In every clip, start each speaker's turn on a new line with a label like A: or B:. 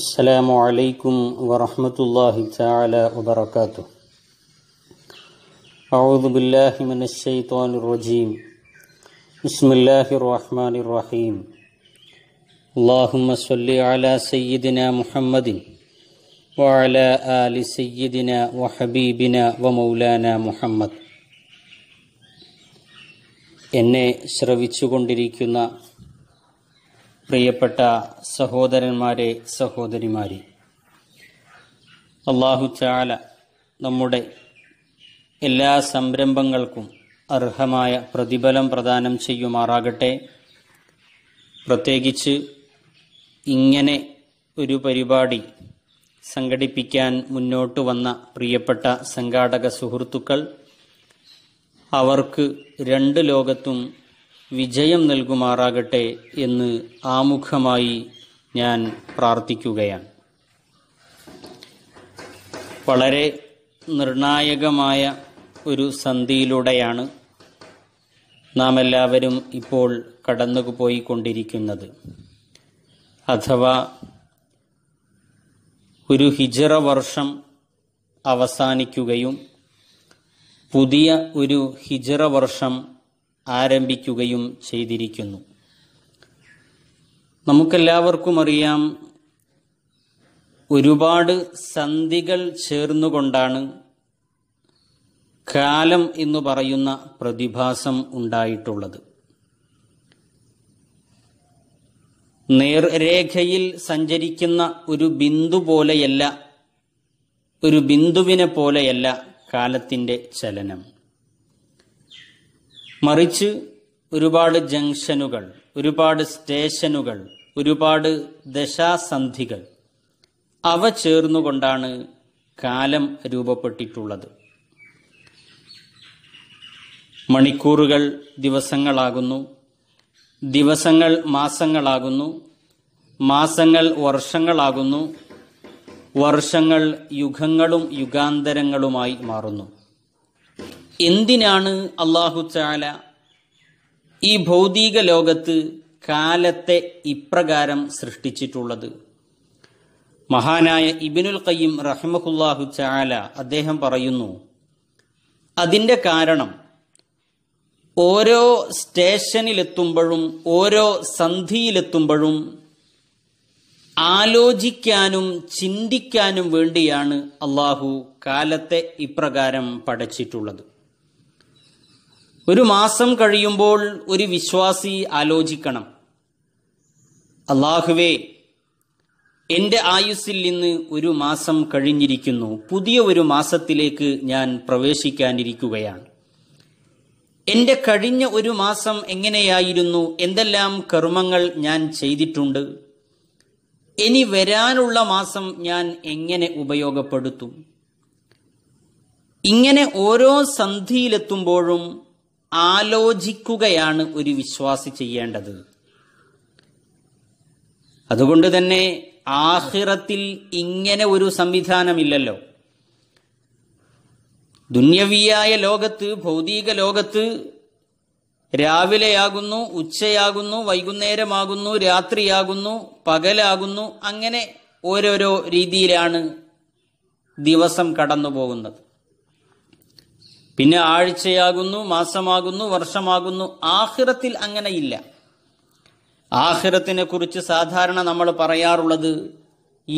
A: السلام عليكم ورحمة الله تعالى وبركاته أعوذ بالله من الشيطان الرجيم بسم الله الرحمن الرحيم اللهم صل على سيدنا محمد وعلى آل سيدنا وحبيبنا ومولانا محمد إني എന്നെ ശ്രവിച്ചുകൊണ്ടിരിക്കുന്ന പ്രിയപ്പെട്ട സഹോദരന്മാരെ സഹോദരിമാരെ അള്ളാഹു ചാല നമ്മുടെ എല്ലാ സംരംഭങ്ങൾക്കും അർഹമായ പ്രതിഫലം പ്രദാനം ചെയ്യുമാറാകട്ടെ പ്രത്യേകിച്ച് ഇങ്ങനെ ഒരു പരിപാടി സംഘടിപ്പിക്കാൻ മുന്നോട്ട് വന്ന പ്രിയപ്പെട്ട സംഘാടക സുഹൃത്തുക്കൾ അവർക്ക് രണ്ട് ലോകത്തും വിജയം നൽകുമാറാകട്ടെ എന്ന് ആമുഖമായി ഞാൻ പ്രാർത്ഥിക്കുകയാണ് വളരെ നിർണായകമായ ഒരു സന്ധിയിലൂടെയാണ് നാം എല്ലാവരും ഇപ്പോൾ പോയിക്കൊണ്ടിരിക്കുന്നത് അഥവാ ഒരു ഹിജറ വർഷം അവസാനിക്കുകയും പുതിയ ഒരു ഹിജറ വർഷം ആരംഭിക്കുകയും ചെയ്തിരിക്കുന്നു നമുക്കെല്ലാവർക്കും അറിയാം ഒരുപാട് സന്ധികൾ ചേർന്നുകൊണ്ടാണ് കാലം എന്ന് പറയുന്ന പ്രതിഭാസം ഉണ്ടായിട്ടുള്ളത് നേർരേഖയിൽ സഞ്ചരിക്കുന്ന ഒരു ബിന്ദു പോലെയല്ല ഒരു ബിന്ദുവിനെ പോലെയല്ല കാലത്തിൻ്റെ ചലനം മറിച്ച് ഒരുപാട് ജംഗ്ഷനുകൾ ഒരുപാട് സ്റ്റേഷനുകൾ ഒരുപാട് ദശാസന്ധികൾ അവ ചേർന്നുകൊണ്ടാണ് കാലം രൂപപ്പെട്ടിട്ടുള്ളത് മണിക്കൂറുകൾ ദിവസങ്ങളാകുന്നു ദിവസങ്ങൾ മാസങ്ങളാകുന്നു മാസങ്ങൾ വർഷങ്ങളാകുന്നു വർഷങ്ങൾ യുഗങ്ങളും യുഗാന്തരങ്ങളുമായി മാറുന്നു എന്തിനാണ് അള്ളാഹു ചാല ഈ ഭൗതിക ലോകത്ത് കാലത്തെ ഇപ്രകാരം സൃഷ്ടിച്ചിട്ടുള്ളത് മഹാനായ ഇബിനുൽ കയ്യം റഹിമഹുല്ലാഹു ചാല അദ്ദേഹം പറയുന്നു അതിൻ്റെ കാരണം ഓരോ സ്റ്റേഷനിലെത്തുമ്പോഴും ഓരോ സന്ധിയിലെത്തുമ്പോഴും ആലോചിക്കാനും ചിന്തിക്കാനും വേണ്ടിയാണ് അള്ളാഹു കാലത്തെ ഇപ്രകാരം പടച്ചിട്ടുള്ളത് ഒരു മാസം കഴിയുമ്പോൾ ഒരു വിശ്വാസി ആലോചിക്കണം അള്ളാഹുവേ എൻ്റെ ആയുസ്സിൽ നിന്ന് ഒരു മാസം കഴിഞ്ഞിരിക്കുന്നു പുതിയ ഒരു മാസത്തിലേക്ക് ഞാൻ പ്രവേശിക്കാനിരിക്കുകയാണ് എൻ്റെ കഴിഞ്ഞ ഒരു മാസം എങ്ങനെയായിരുന്നു എന്തെല്ലാം കർമ്മങ്ങൾ ഞാൻ ചെയ്തിട്ടുണ്ട് ഇനി വരാനുള്ള മാസം ഞാൻ എങ്ങനെ ഉപയോഗപ്പെടുത്തും ഇങ്ങനെ ഓരോ സന്ധിയിലെത്തുമ്പോഴും ആലോചിക്കുകയാണ് ഒരു വിശ്വാസി ചെയ്യേണ്ടത് അതുകൊണ്ട് തന്നെ ആഹിറത്തിൽ ഇങ്ങനെ ഒരു സംവിധാനമില്ലല്ലോ ദുന്യവിയായ ലോകത്ത് ഭൗതിക ലോകത്ത് രാവിലെയാകുന്നു ഉച്ചയാകുന്നു വൈകുന്നേരമാകുന്നു രാത്രിയാകുന്നു പകലാകുന്നു അങ്ങനെ ഓരോരോ രീതിയിലാണ് ദിവസം കടന്നു പോകുന്നത് പിന്നെ ആഴ്ചയാകുന്നു മാസമാകുന്നു വർഷമാകുന്നു ആഹിറത്തിൽ അങ്ങനെയില്ല ആഹിറത്തിനെ കുറിച്ച് സാധാരണ നമ്മൾ പറയാറുള്ളത്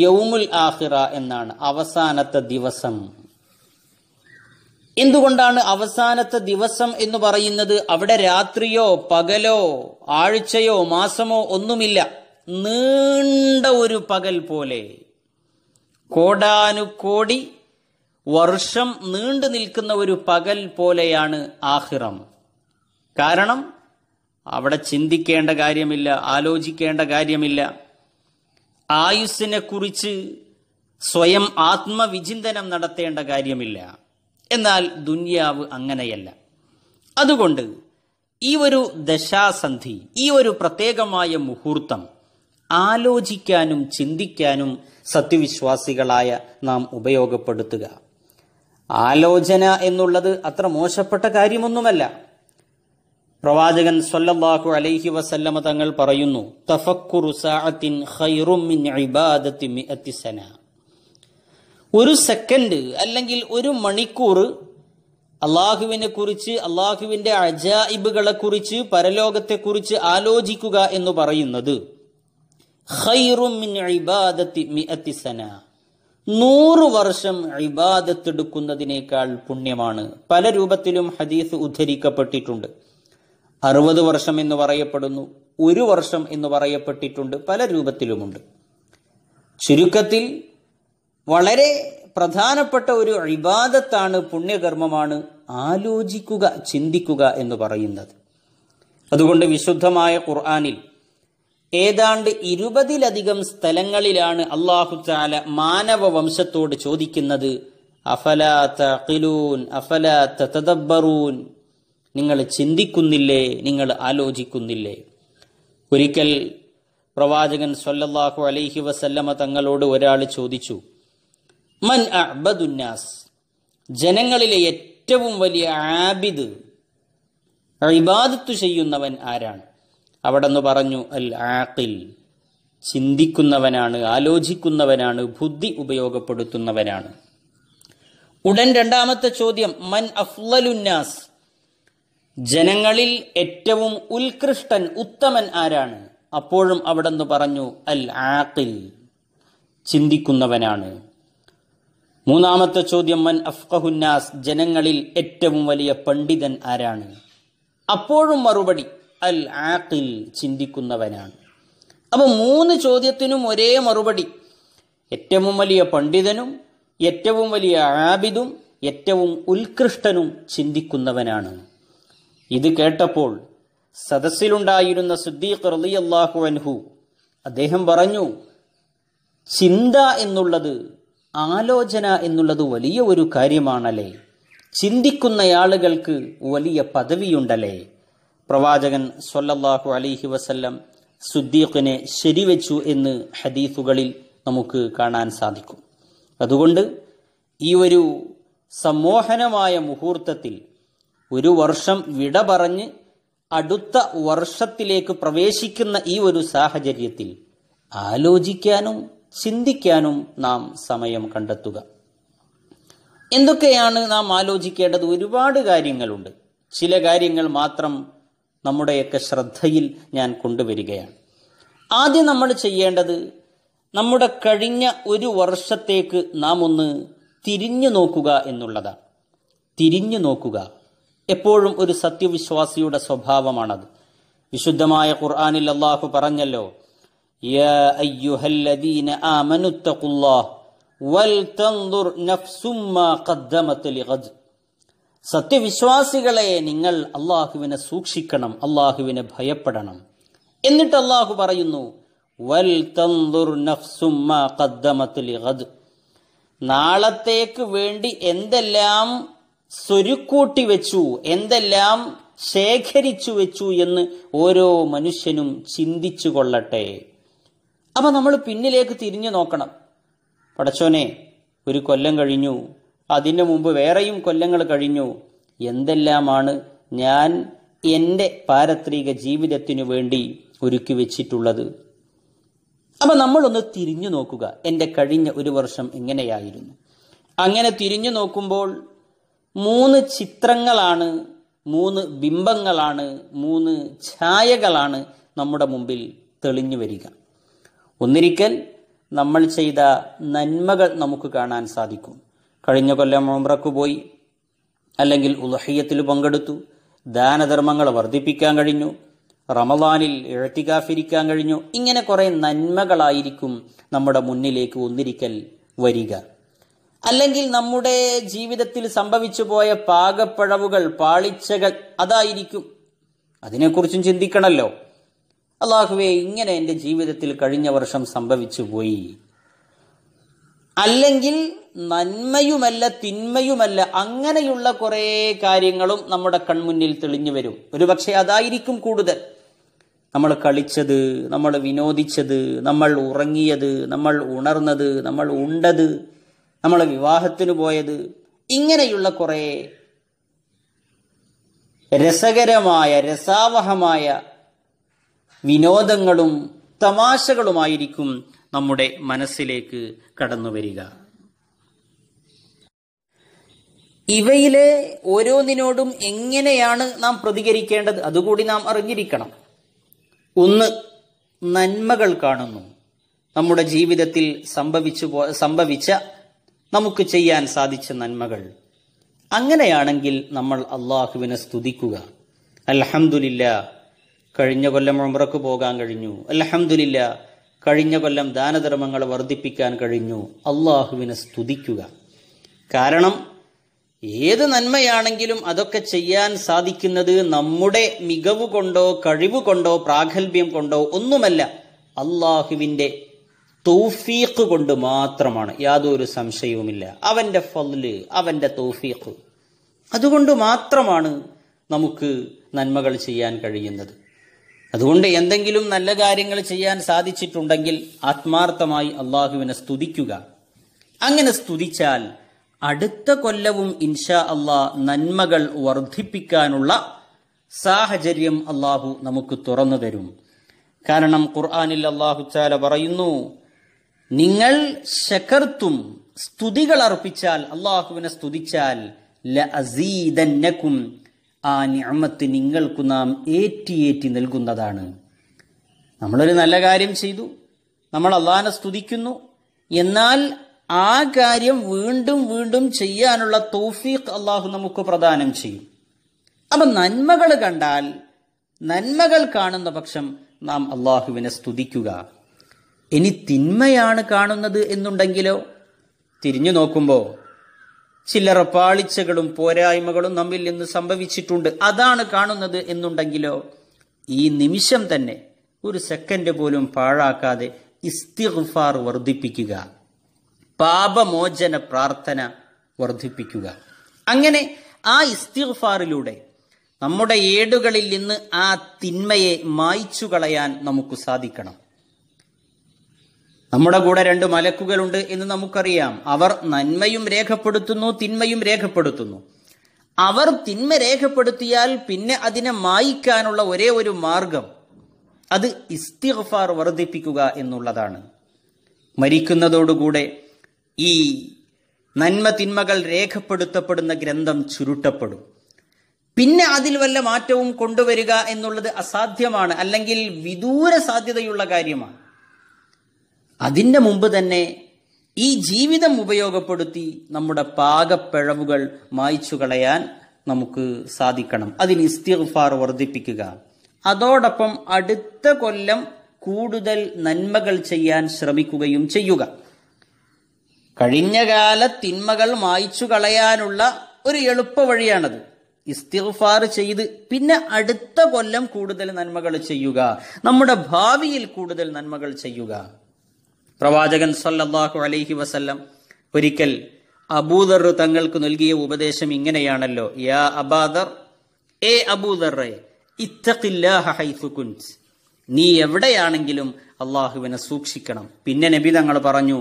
A: യൗമുൽ ആഹിറ എന്നാണ് അവസാനത്തെ ദിവസം എന്തുകൊണ്ടാണ് അവസാനത്തെ ദിവസം എന്ന് പറയുന്നത് അവിടെ രാത്രിയോ പകലോ ആഴ്ചയോ മാസമോ ഒന്നുമില്ല നീണ്ട ഒരു പകൽ പോലെ കോടാനുകോടി വർഷം നീണ്ടു നിൽക്കുന്ന ഒരു പകൽ പോലെയാണ് ആഹിറം കാരണം അവിടെ ചിന്തിക്കേണ്ട കാര്യമില്ല ആലോചിക്കേണ്ട കാര്യമില്ല ആയുസ്സിനെ കുറിച്ച് സ്വയം ആത്മവിചിന്തനം നടത്തേണ്ട കാര്യമില്ല എന്നാൽ ദുന്യാവ് അങ്ങനെയല്ല അതുകൊണ്ട് ഈ ഒരു ദശാസന്ധി ഈ ഒരു പ്രത്യേകമായ മുഹൂർത്തം ആലോചിക്കാനും ചിന്തിക്കാനും സത്യവിശ്വാസികളായ നാം ഉപയോഗപ്പെടുത്തുക ആലോചന എന്നുള്ളത് അത്ര മോശപ്പെട്ട കാര്യമൊന്നുമല്ല പ്രവാചകൻ സൊല്ലാഹു അലൈഹി വസല്ലമ തങ്ങൾ പറയുന്നു തഫക്കുറു മിൻ ഇബാദത്തി സന ഒരു സെക്കൻഡ് അല്ലെങ്കിൽ ഒരു മണിക്കൂർ അള്ളാഹുവിനെ കുറിച്ച് അള്ളാഹുവിന്റെ അജായിബുകളെ കുറിച്ച് പരലോകത്തെ കുറിച്ച് ആലോചിക്കുക എന്ന് പറയുന്നത് ഖൈറും മിൻ ഇബാദത്തി മിഅത്തി സന നൂറ് വർഷം ഇബാദത്തെടുക്കുന്നതിനേക്കാൾ പുണ്യമാണ് പല രൂപത്തിലും ഹദീസ് ഉദ്ധരിക്കപ്പെട്ടിട്ടുണ്ട് അറുപത് വർഷം എന്ന് പറയപ്പെടുന്നു ഒരു വർഷം എന്ന് പറയപ്പെട്ടിട്ടുണ്ട് പല രൂപത്തിലുമുണ്ട് ചുരുക്കത്തിൽ വളരെ പ്രധാനപ്പെട്ട ഒരു ഇബാദത്താണ് പുണ്യകർമ്മമാണ് ആലോചിക്കുക ചിന്തിക്കുക എന്ന് പറയുന്നത് അതുകൊണ്ട് വിശുദ്ധമായ ഖുർആാനിൽ ഏതാണ്ട് ഇരുപതിലധികം സ്ഥലങ്ങളിലാണ് അള്ളാഹു ചാല മാനവ വംശത്തോട് ചോദിക്കുന്നത് നിങ്ങൾ ചിന്തിക്കുന്നില്ലേ നിങ്ങൾ ആലോചിക്കുന്നില്ലേ ഒരിക്കൽ പ്രവാചകൻ സല്ലല്ലാഹു അലൈഹി വസല്ലമ തങ്ങളോട് ഒരാൾ ചോദിച്ചു മൻ അബദുന്നാസ് ജനങ്ങളിലെ ഏറ്റവും വലിയ ആബിദ് ഇബാദത്തു ചെയ്യുന്നവൻ ആരാണ് അവിടെ നിന്ന് പറഞ്ഞു അൽ ആഖിൽ ചിന്തിക്കുന്നവനാണ് ആലോചിക്കുന്നവനാണ് ബുദ്ധി ഉപയോഗപ്പെടുത്തുന്നവനാണ് ഉടൻ രണ്ടാമത്തെ ചോദ്യം മൻ അഫ്ലലുന്നാസ് ജനങ്ങളിൽ ഏറ്റവും ഉത്കൃഷ്ടൻ ഉത്തമൻ ആരാണ് അപ്പോഴും അവിടെ നിന്ന് പറഞ്ഞു അൽ ആഖിൽ ചിന്തിക്കുന്നവനാണ് മൂന്നാമത്തെ ചോദ്യം മൻ അഫ്കഹുന്നാസ് ജനങ്ങളിൽ ഏറ്റവും വലിയ പണ്ഡിതൻ ആരാണ് അപ്പോഴും മറുപടി അൽ ആഖിൽ ചിന്തിക്കുന്നവനാണ് അപ്പോൾ മൂന്ന് ചോദ്യത്തിനും ഒരേ മറുപടി ഏറ്റവും വലിയ പണ്ഡിതനും ഏറ്റവും വലിയ ആബിദും ഏറ്റവും ഉത്കൃഷ്ടനും ചിന്തിക്കുന്നവനാണ് ഇത് കേട്ടപ്പോൾ സദസ്സിലുണ്ടായിരുന്ന സുദ്ദീഖ് റളിയല്ലാഹു അൻഹു അദ്ദേഹം പറഞ്ഞു ചിന്ത എന്നുള്ളത് ആലോചന എന്നുള്ളത് വലിയ ഒരു കാര്യമാണല്ലേ ചിന്തിക്കുന്ന ആളുകൾക്ക് വലിയ പദവിയുണ്ടല്ലേ പ്രവാചകൻ സൊല്ലാഹു അലിഹി വസല്ലം സുദ്ദീഖിനെ ശരിവെച്ചു എന്ന് ഹദീസുകളിൽ നമുക്ക് കാണാൻ സാധിക്കും അതുകൊണ്ട് ഈ ഒരു സമ്മോഹനമായ മുഹൂർത്തത്തിൽ ഒരു വർഷം വിട പറഞ്ഞ് അടുത്ത വർഷത്തിലേക്ക് പ്രവേശിക്കുന്ന ഈ ഒരു സാഹചര്യത്തിൽ ആലോചിക്കാനും ചിന്തിക്കാനും നാം സമയം കണ്ടെത്തുക എന്തൊക്കെയാണ് നാം ആലോചിക്കേണ്ടത് ഒരുപാട് കാര്യങ്ങളുണ്ട് ചില കാര്യങ്ങൾ മാത്രം നമ്മുടെയൊക്കെ ശ്രദ്ധയിൽ ഞാൻ കൊണ്ടുവരികയാണ് ആദ്യം നമ്മൾ ചെയ്യേണ്ടത് നമ്മുടെ കഴിഞ്ഞ ഒരു വർഷത്തേക്ക് നാം ഒന്ന് തിരിഞ്ഞു നോക്കുക എന്നുള്ളതാണ് തിരിഞ്ഞു നോക്കുക എപ്പോഴും ഒരു സത്യവിശ്വാസിയുടെ സ്വഭാവമാണത് വിശുദ്ധമായ ഖുർആാനിൽ അള്ളാഹു പറഞ്ഞല്ലോ ആമനുത്തഖുല്ലാഹ് വൽ തൻദുർ നഫ്സുമ്മ സത്യവിശ്വാസികളെ നിങ്ങൾ അള്ളാഹുവിനെ സൂക്ഷിക്കണം അള്ളാഹുവിനെ ഭയപ്പെടണം എന്നിട്ട് അള്ളാഹു പറയുന്നു വൽ തന്തുർ നാളത്തേക്ക് വേണ്ടി എന്തെല്ലാം സ്വരുക്കൂട്ടി വെച്ചു എന്തെല്ലാം ശേഖരിച്ചു വെച്ചു എന്ന് ഓരോ മനുഷ്യനും ചിന്തിച്ചു കൊള്ളട്ടെ അപ്പൊ നമ്മൾ പിന്നിലേക്ക് തിരിഞ്ഞു നോക്കണം പടച്ചോനെ ഒരു കൊല്ലം കഴിഞ്ഞു അതിനു മുമ്പ് വേറെയും കൊല്ലങ്ങൾ കഴിഞ്ഞു എന്തെല്ലാമാണ് ഞാൻ എൻ്റെ പാരത്രിക ജീവിതത്തിനു വേണ്ടി ഒരുക്കി വെച്ചിട്ടുള്ളത് അപ്പൊ നമ്മളൊന്ന് തിരിഞ്ഞു നോക്കുക എൻ്റെ കഴിഞ്ഞ ഒരു വർഷം എങ്ങനെയായിരുന്നു അങ്ങനെ തിരിഞ്ഞു നോക്കുമ്പോൾ മൂന്ന് ചിത്രങ്ങളാണ് മൂന്ന് ബിംബങ്ങളാണ് മൂന്ന് ഛായകളാണ് നമ്മുടെ മുമ്പിൽ തെളിഞ്ഞു വരിക ഒന്നിരിക്കൽ നമ്മൾ ചെയ്ത നന്മകൾ നമുക്ക് കാണാൻ സാധിക്കും കഴിഞ്ഞ കൊല്ലം ഒമ്രക്ക് പോയി അല്ലെങ്കിൽ ഉദഹയ്യത്തിൽ പങ്കെടുത്തു ദാനധർമ്മങ്ങൾ വർദ്ധിപ്പിക്കാൻ കഴിഞ്ഞു റമദാനിൽ എഴത്തികാഫിരിക്കാൻ കഴിഞ്ഞു ഇങ്ങനെ കുറേ നന്മകളായിരിക്കും നമ്മുടെ മുന്നിലേക്ക് ഒന്നിരിക്കൽ വരിക അല്ലെങ്കിൽ നമ്മുടെ ജീവിതത്തിൽ സംഭവിച്ചു പോയ പാകപ്പഴവുകൾ പാളിച്ചകൾ അതായിരിക്കും അതിനെക്കുറിച്ചും ചിന്തിക്കണല്ലോ അള്ളാഹുവേ ഇങ്ങനെ എൻ്റെ ജീവിതത്തിൽ കഴിഞ്ഞ വർഷം സംഭവിച്ചു പോയി അല്ലെങ്കിൽ നന്മയുമല്ല തിന്മയുമല്ല അങ്ങനെയുള്ള കുറേ കാര്യങ്ങളും നമ്മുടെ കൺമുന്നിൽ തെളിഞ്ഞു വരും ഒരുപക്ഷെ അതായിരിക്കും കൂടുതൽ നമ്മൾ കളിച്ചത് നമ്മൾ വിനോദിച്ചത് നമ്മൾ ഉറങ്ങിയത് നമ്മൾ ഉണർന്നത് നമ്മൾ ഉണ്ടത് നമ്മൾ വിവാഹത്തിന് പോയത് ഇങ്ങനെയുള്ള കുറേ രസകരമായ രസാവഹമായ വിനോദങ്ങളും തമാശകളുമായിരിക്കും നമ്മുടെ മനസ്സിലേക്ക് കടന്നുവരിക ഇവയിലെ ഓരോന്നിനോടും എങ്ങനെയാണ് നാം പ്രതികരിക്കേണ്ടത് അതുകൂടി നാം അറിഞ്ഞിരിക്കണം ഒന്ന് നന്മകൾ കാണുന്നു നമ്മുടെ ജീവിതത്തിൽ സംഭവിച്ചു സംഭവിച്ച നമുക്ക് ചെയ്യാൻ സാധിച്ച നന്മകൾ അങ്ങനെയാണെങ്കിൽ നമ്മൾ അള്ളാഹുവിനെ സ്തുതിക്കുക അലഹമുല്ല കഴിഞ്ഞ കൊല്ലം ഉമ്രക്ക് പോകാൻ കഴിഞ്ഞു അലഹമുല്ല കഴിഞ്ഞ കൊല്ലം ദാനധർമ്മങ്ങൾ വർദ്ധിപ്പിക്കാൻ കഴിഞ്ഞു അള്ളാഹുവിനെ സ്തുതിക്കുക കാരണം ഏത് നന്മയാണെങ്കിലും അതൊക്കെ ചെയ്യാൻ സാധിക്കുന്നത് നമ്മുടെ മികവ് കൊണ്ടോ കഴിവ് കൊണ്ടോ പ്രാഗൽഭ്യം കൊണ്ടോ ഒന്നുമല്ല അള്ളാഹുവിൻ്റെ തൗഫീഖ് കൊണ്ട് മാത്രമാണ് യാതൊരു സംശയവുമില്ല അവൻ്റെ ഫല് അവൻ്റെ തൗഫീഖ് അതുകൊണ്ട് മാത്രമാണ് നമുക്ക് നന്മകൾ ചെയ്യാൻ കഴിയുന്നത് അതുകൊണ്ട് എന്തെങ്കിലും നല്ല കാര്യങ്ങൾ ചെയ്യാൻ സാധിച്ചിട്ടുണ്ടെങ്കിൽ ആത്മാർത്ഥമായി അള്ളാഹുവിനെ സ്തുതിക്കുക അങ്ങനെ സ്തുതിച്ചാൽ അടുത്ത കൊല്ലവും ഇൻഷാ അള്ളാ നന്മകൾ വർദ്ധിപ്പിക്കാനുള്ള സാഹചര്യം അള്ളാഹു നമുക്ക് തുറന്നു തരും കാരണം ഖുർആാനിൽ അള്ളാഹു ചാല പറയുന്നു നിങ്ങൾ ശക്കർത്തും സ്തുതികൾ അർപ്പിച്ചാൽ അള്ളാഹുവിനെ സ്തുതിച്ചാൽ ലഅസീദന്നകും ആ ഞാമത്ത് നിങ്ങൾക്ക് നാം ഏറ്റിയേറ്റി നൽകുന്നതാണ് നമ്മളൊരു നല്ല കാര്യം ചെയ്തു നമ്മൾ അള്ളഹാനെ സ്തുതിക്കുന്നു എന്നാൽ ആ കാര്യം വീണ്ടും വീണ്ടും ചെയ്യാനുള്ള തോഫീഖ് അള്ളാഹു നമുക്ക് പ്രദാനം ചെയ്യും അപ്പം നന്മകൾ കണ്ടാൽ നന്മകൾ കാണുന്ന പക്ഷം നാം അള്ളാഹുവിനെ സ്തുതിക്കുക ഇനി തിന്മയാണ് കാണുന്നത് എന്നുണ്ടെങ്കിലോ തിരിഞ്ഞു നോക്കുമ്പോൾ ചില്ലറ പാളിച്ചകളും പോരായ്മകളും നമ്മിൽ നിന്ന് സംഭവിച്ചിട്ടുണ്ട് അതാണ് കാണുന്നത് എന്നുണ്ടെങ്കിലോ ഈ നിമിഷം തന്നെ ഒരു സെക്കൻഡ് പോലും പാഴാക്കാതെ ഇസ്തിഗ്ഫാർ വർദ്ധിപ്പിക്കുക പാപമോചന പ്രാർത്ഥന വർദ്ധിപ്പിക്കുക അങ്ങനെ ആ ഇസ്തിഗ്ഫാറിലൂടെ നമ്മുടെ ഏടുകളിൽ നിന്ന് ആ തിന്മയെ മായ്ച്ചു കളയാൻ നമുക്ക് സാധിക്കണം നമ്മുടെ കൂടെ രണ്ട് മലക്കുകളുണ്ട് എന്ന് നമുക്കറിയാം അവർ നന്മയും രേഖപ്പെടുത്തുന്നു തിന്മയും രേഖപ്പെടുത്തുന്നു അവർ തിന്മ രേഖപ്പെടുത്തിയാൽ പിന്നെ അതിനെ മായിക്കാനുള്ള ഒരേ ഒരു മാർഗം അത് ഇസ്തിഗ്ഫാർ വർദ്ധിപ്പിക്കുക എന്നുള്ളതാണ് മരിക്കുന്നതോടുകൂടെ ഈ നന്മ തിന്മകൾ രേഖപ്പെടുത്തപ്പെടുന്ന ഗ്രന്ഥം ചുരുട്ടപ്പെടും പിന്നെ അതിൽ വല്ല മാറ്റവും കൊണ്ടുവരിക എന്നുള്ളത് അസാധ്യമാണ് അല്ലെങ്കിൽ വിദൂര സാധ്യതയുള്ള കാര്യമാണ് അതിൻ്റെ മുമ്പ് തന്നെ ഈ ജീവിതം ഉപയോഗപ്പെടുത്തി നമ്മുടെ പാകപ്പിഴവുകൾ മായ്ച്ചു കളയാൻ നമുക്ക് സാധിക്കണം അതിന് ഇസ്തിഫാർ വർദ്ധിപ്പിക്കുക അതോടൊപ്പം അടുത്ത കൊല്ലം കൂടുതൽ നന്മകൾ ചെയ്യാൻ ശ്രമിക്കുകയും ചെയ്യുക കഴിഞ്ഞകാല തിന്മകൾ മായ്ച്ചു കളയാനുള്ള ഒരു എളുപ്പ വഴിയാണത് ഇസ്തിഗ്ഫാർ ചെയ്ത് പിന്നെ അടുത്ത കൊല്ലം കൂടുതൽ നന്മകൾ ചെയ്യുക നമ്മുടെ ഭാവിയിൽ കൂടുതൽ നന്മകൾ ചെയ്യുക പ്രവാചകൻ സല്ലല്ലാഹു അലൈഹി വസല്ലം ഒരിക്കൽ അബൂദർ തങ്ങൾക്ക് നൽകിയ ഉപദേശം ഇങ്ങനെയാണല്ലോ യാ അബാദർ ഏ അബൂദറെ ഇത്തഖില്ലാഹുൻസ് നീ എവിടെയാണെങ്കിലും അള്ളാഹുവിനെ സൂക്ഷിക്കണം പിന്നെ നബി തങ്ങൾ പറഞ്ഞു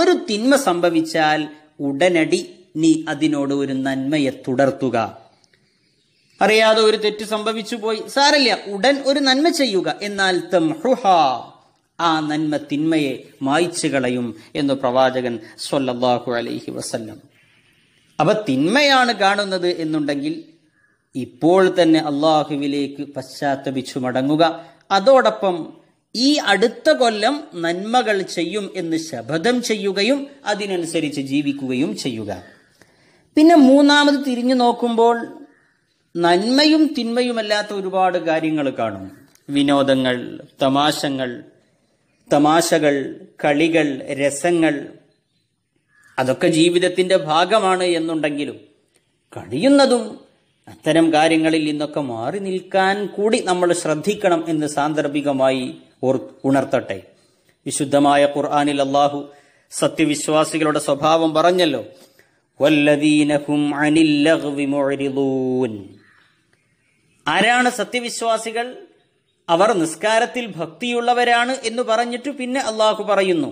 A: ഒരു തിന്മ സംഭവിച്ചാൽ ഉടനടി നീ അതിനോട് ഒരു നന്മയെ തുടർത്തുക അറിയാതെ ഒരു തെറ്റ് സംഭവിച്ചു പോയി സാരല്ല ഉടൻ ഒരു നന്മ ചെയ്യുക എന്നാൽ തംഹുഹ ആ നന്മ തിന്മയെ മായ്ച്ചു കളയും എന്ന് പ്രവാചകൻ സൊല്ലാഹു അലൈഹി വസല്ലം അപ്പൊ തിന്മയാണ് കാണുന്നത് എന്നുണ്ടെങ്കിൽ ഇപ്പോൾ തന്നെ അള്ളാഹുവിലേക്ക് പശ്ചാത്തപിച്ചു മടങ്ങുക അതോടൊപ്പം ഈ അടുത്ത കൊല്ലം നന്മകൾ ചെയ്യും എന്ന് ശപഥം ചെയ്യുകയും അതിനനുസരിച്ച് ജീവിക്കുകയും ചെയ്യുക പിന്നെ മൂന്നാമത് തിരിഞ്ഞു നോക്കുമ്പോൾ നന്മയും തിന്മയുമല്ലാത്ത ഒരുപാട് കാര്യങ്ങൾ കാണും വിനോദങ്ങൾ തമാശങ്ങൾ തമാശകൾ കളികൾ രസങ്ങൾ അതൊക്കെ ജീവിതത്തിന്റെ ഭാഗമാണ് എന്നുണ്ടെങ്കിലും കഴിയുന്നതും അത്തരം കാര്യങ്ങളിൽ നിന്നൊക്കെ മാറി നിൽക്കാൻ കൂടി നമ്മൾ ശ്രദ്ധിക്കണം എന്ന് സാന്ദർഭികമായി ഉണർത്തട്ടെ വിശുദ്ധമായ ഖുർആാനിൽ അള്ളാഹു സത്യവിശ്വാസികളുടെ സ്വഭാവം പറഞ്ഞല്ലോ വല്ലദീനഹും അനില്ലഹ് ആരാണ് സത്യവിശ്വാസികൾ അവർ നിസ്കാരത്തിൽ ഭക്തിയുള്ളവരാണ് എന്ന് പറഞ്ഞിട്ട് പിന്നെ അള്ളാഹു പറയുന്നു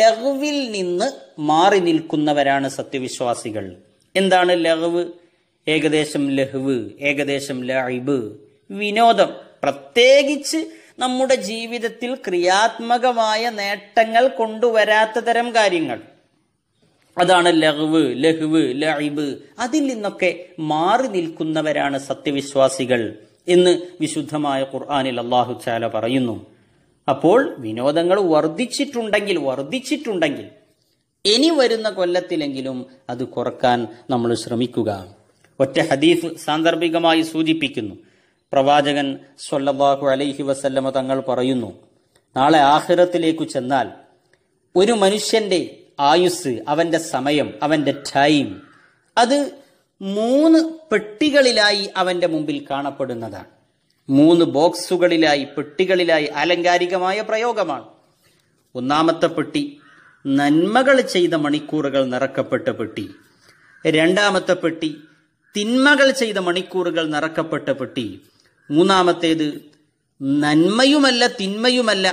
A: ലഹുവിൽ നിന്ന് മാറി നിൽക്കുന്നവരാണ് സത്യവിശ്വാസികൾ എന്താണ് ലഹവ് ഏകദേശം ലഹ്വ് ഏകദേശം ലൈബ് വിനോദം പ്രത്യേകിച്ച് നമ്മുടെ ജീവിതത്തിൽ ക്രിയാത്മകമായ നേട്ടങ്ങൾ കൊണ്ടുവരാത്ത തരം കാര്യങ്ങൾ അതാണ് ലഹ്വ് ലഹ്വ് ലഹിബ് അതിൽ നിന്നൊക്കെ മാറി നിൽക്കുന്നവരാണ് സത്യവിശ്വാസികൾ എന്ന് വിശുദ്ധമായ ഖുർആാനിൽ അള്ളാഹു ചാല പറയുന്നു അപ്പോൾ വിനോദങ്ങൾ വർദ്ധിച്ചിട്ടുണ്ടെങ്കിൽ വർദ്ധിച്ചിട്ടുണ്ടെങ്കിൽ ഇനി വരുന്ന കൊല്ലത്തിലെങ്കിലും അത് കുറക്കാൻ നമ്മൾ ശ്രമിക്കുക ഒറ്റ ഹദീഫ് സാന്ദർഭികമായി സൂചിപ്പിക്കുന്നു പ്രവാചകൻ സൊല്ലാഹു അലൈഹി വസല്ലമ തങ്ങൾ പറയുന്നു നാളെ ആഹിറത്തിലേക്കു ചെന്നാൽ ഒരു മനുഷ്യന്റെ ആയുസ് അവന്റെ സമയം അവന്റെ ടൈം അത് മൂന്ന് പെട്ടികളിലായി അവന്റെ മുമ്പിൽ കാണപ്പെടുന്നതാണ് മൂന്ന് ബോക്സുകളിലായി പെട്ടികളിലായി ആലങ്കാരികമായ പ്രയോഗമാണ് ഒന്നാമത്തെ പെട്ടി നന്മകൾ ചെയ്ത മണിക്കൂറുകൾ നിറക്കപ്പെട്ട പെട്ടി രണ്ടാമത്തെ പെട്ടി തിന്മകൾ ചെയ്ത മണിക്കൂറുകൾ നിറക്കപ്പെട്ട പെട്ടി മൂന്നാമത്തേത് നന്മയുമല്ല തിന്മയുമല്ല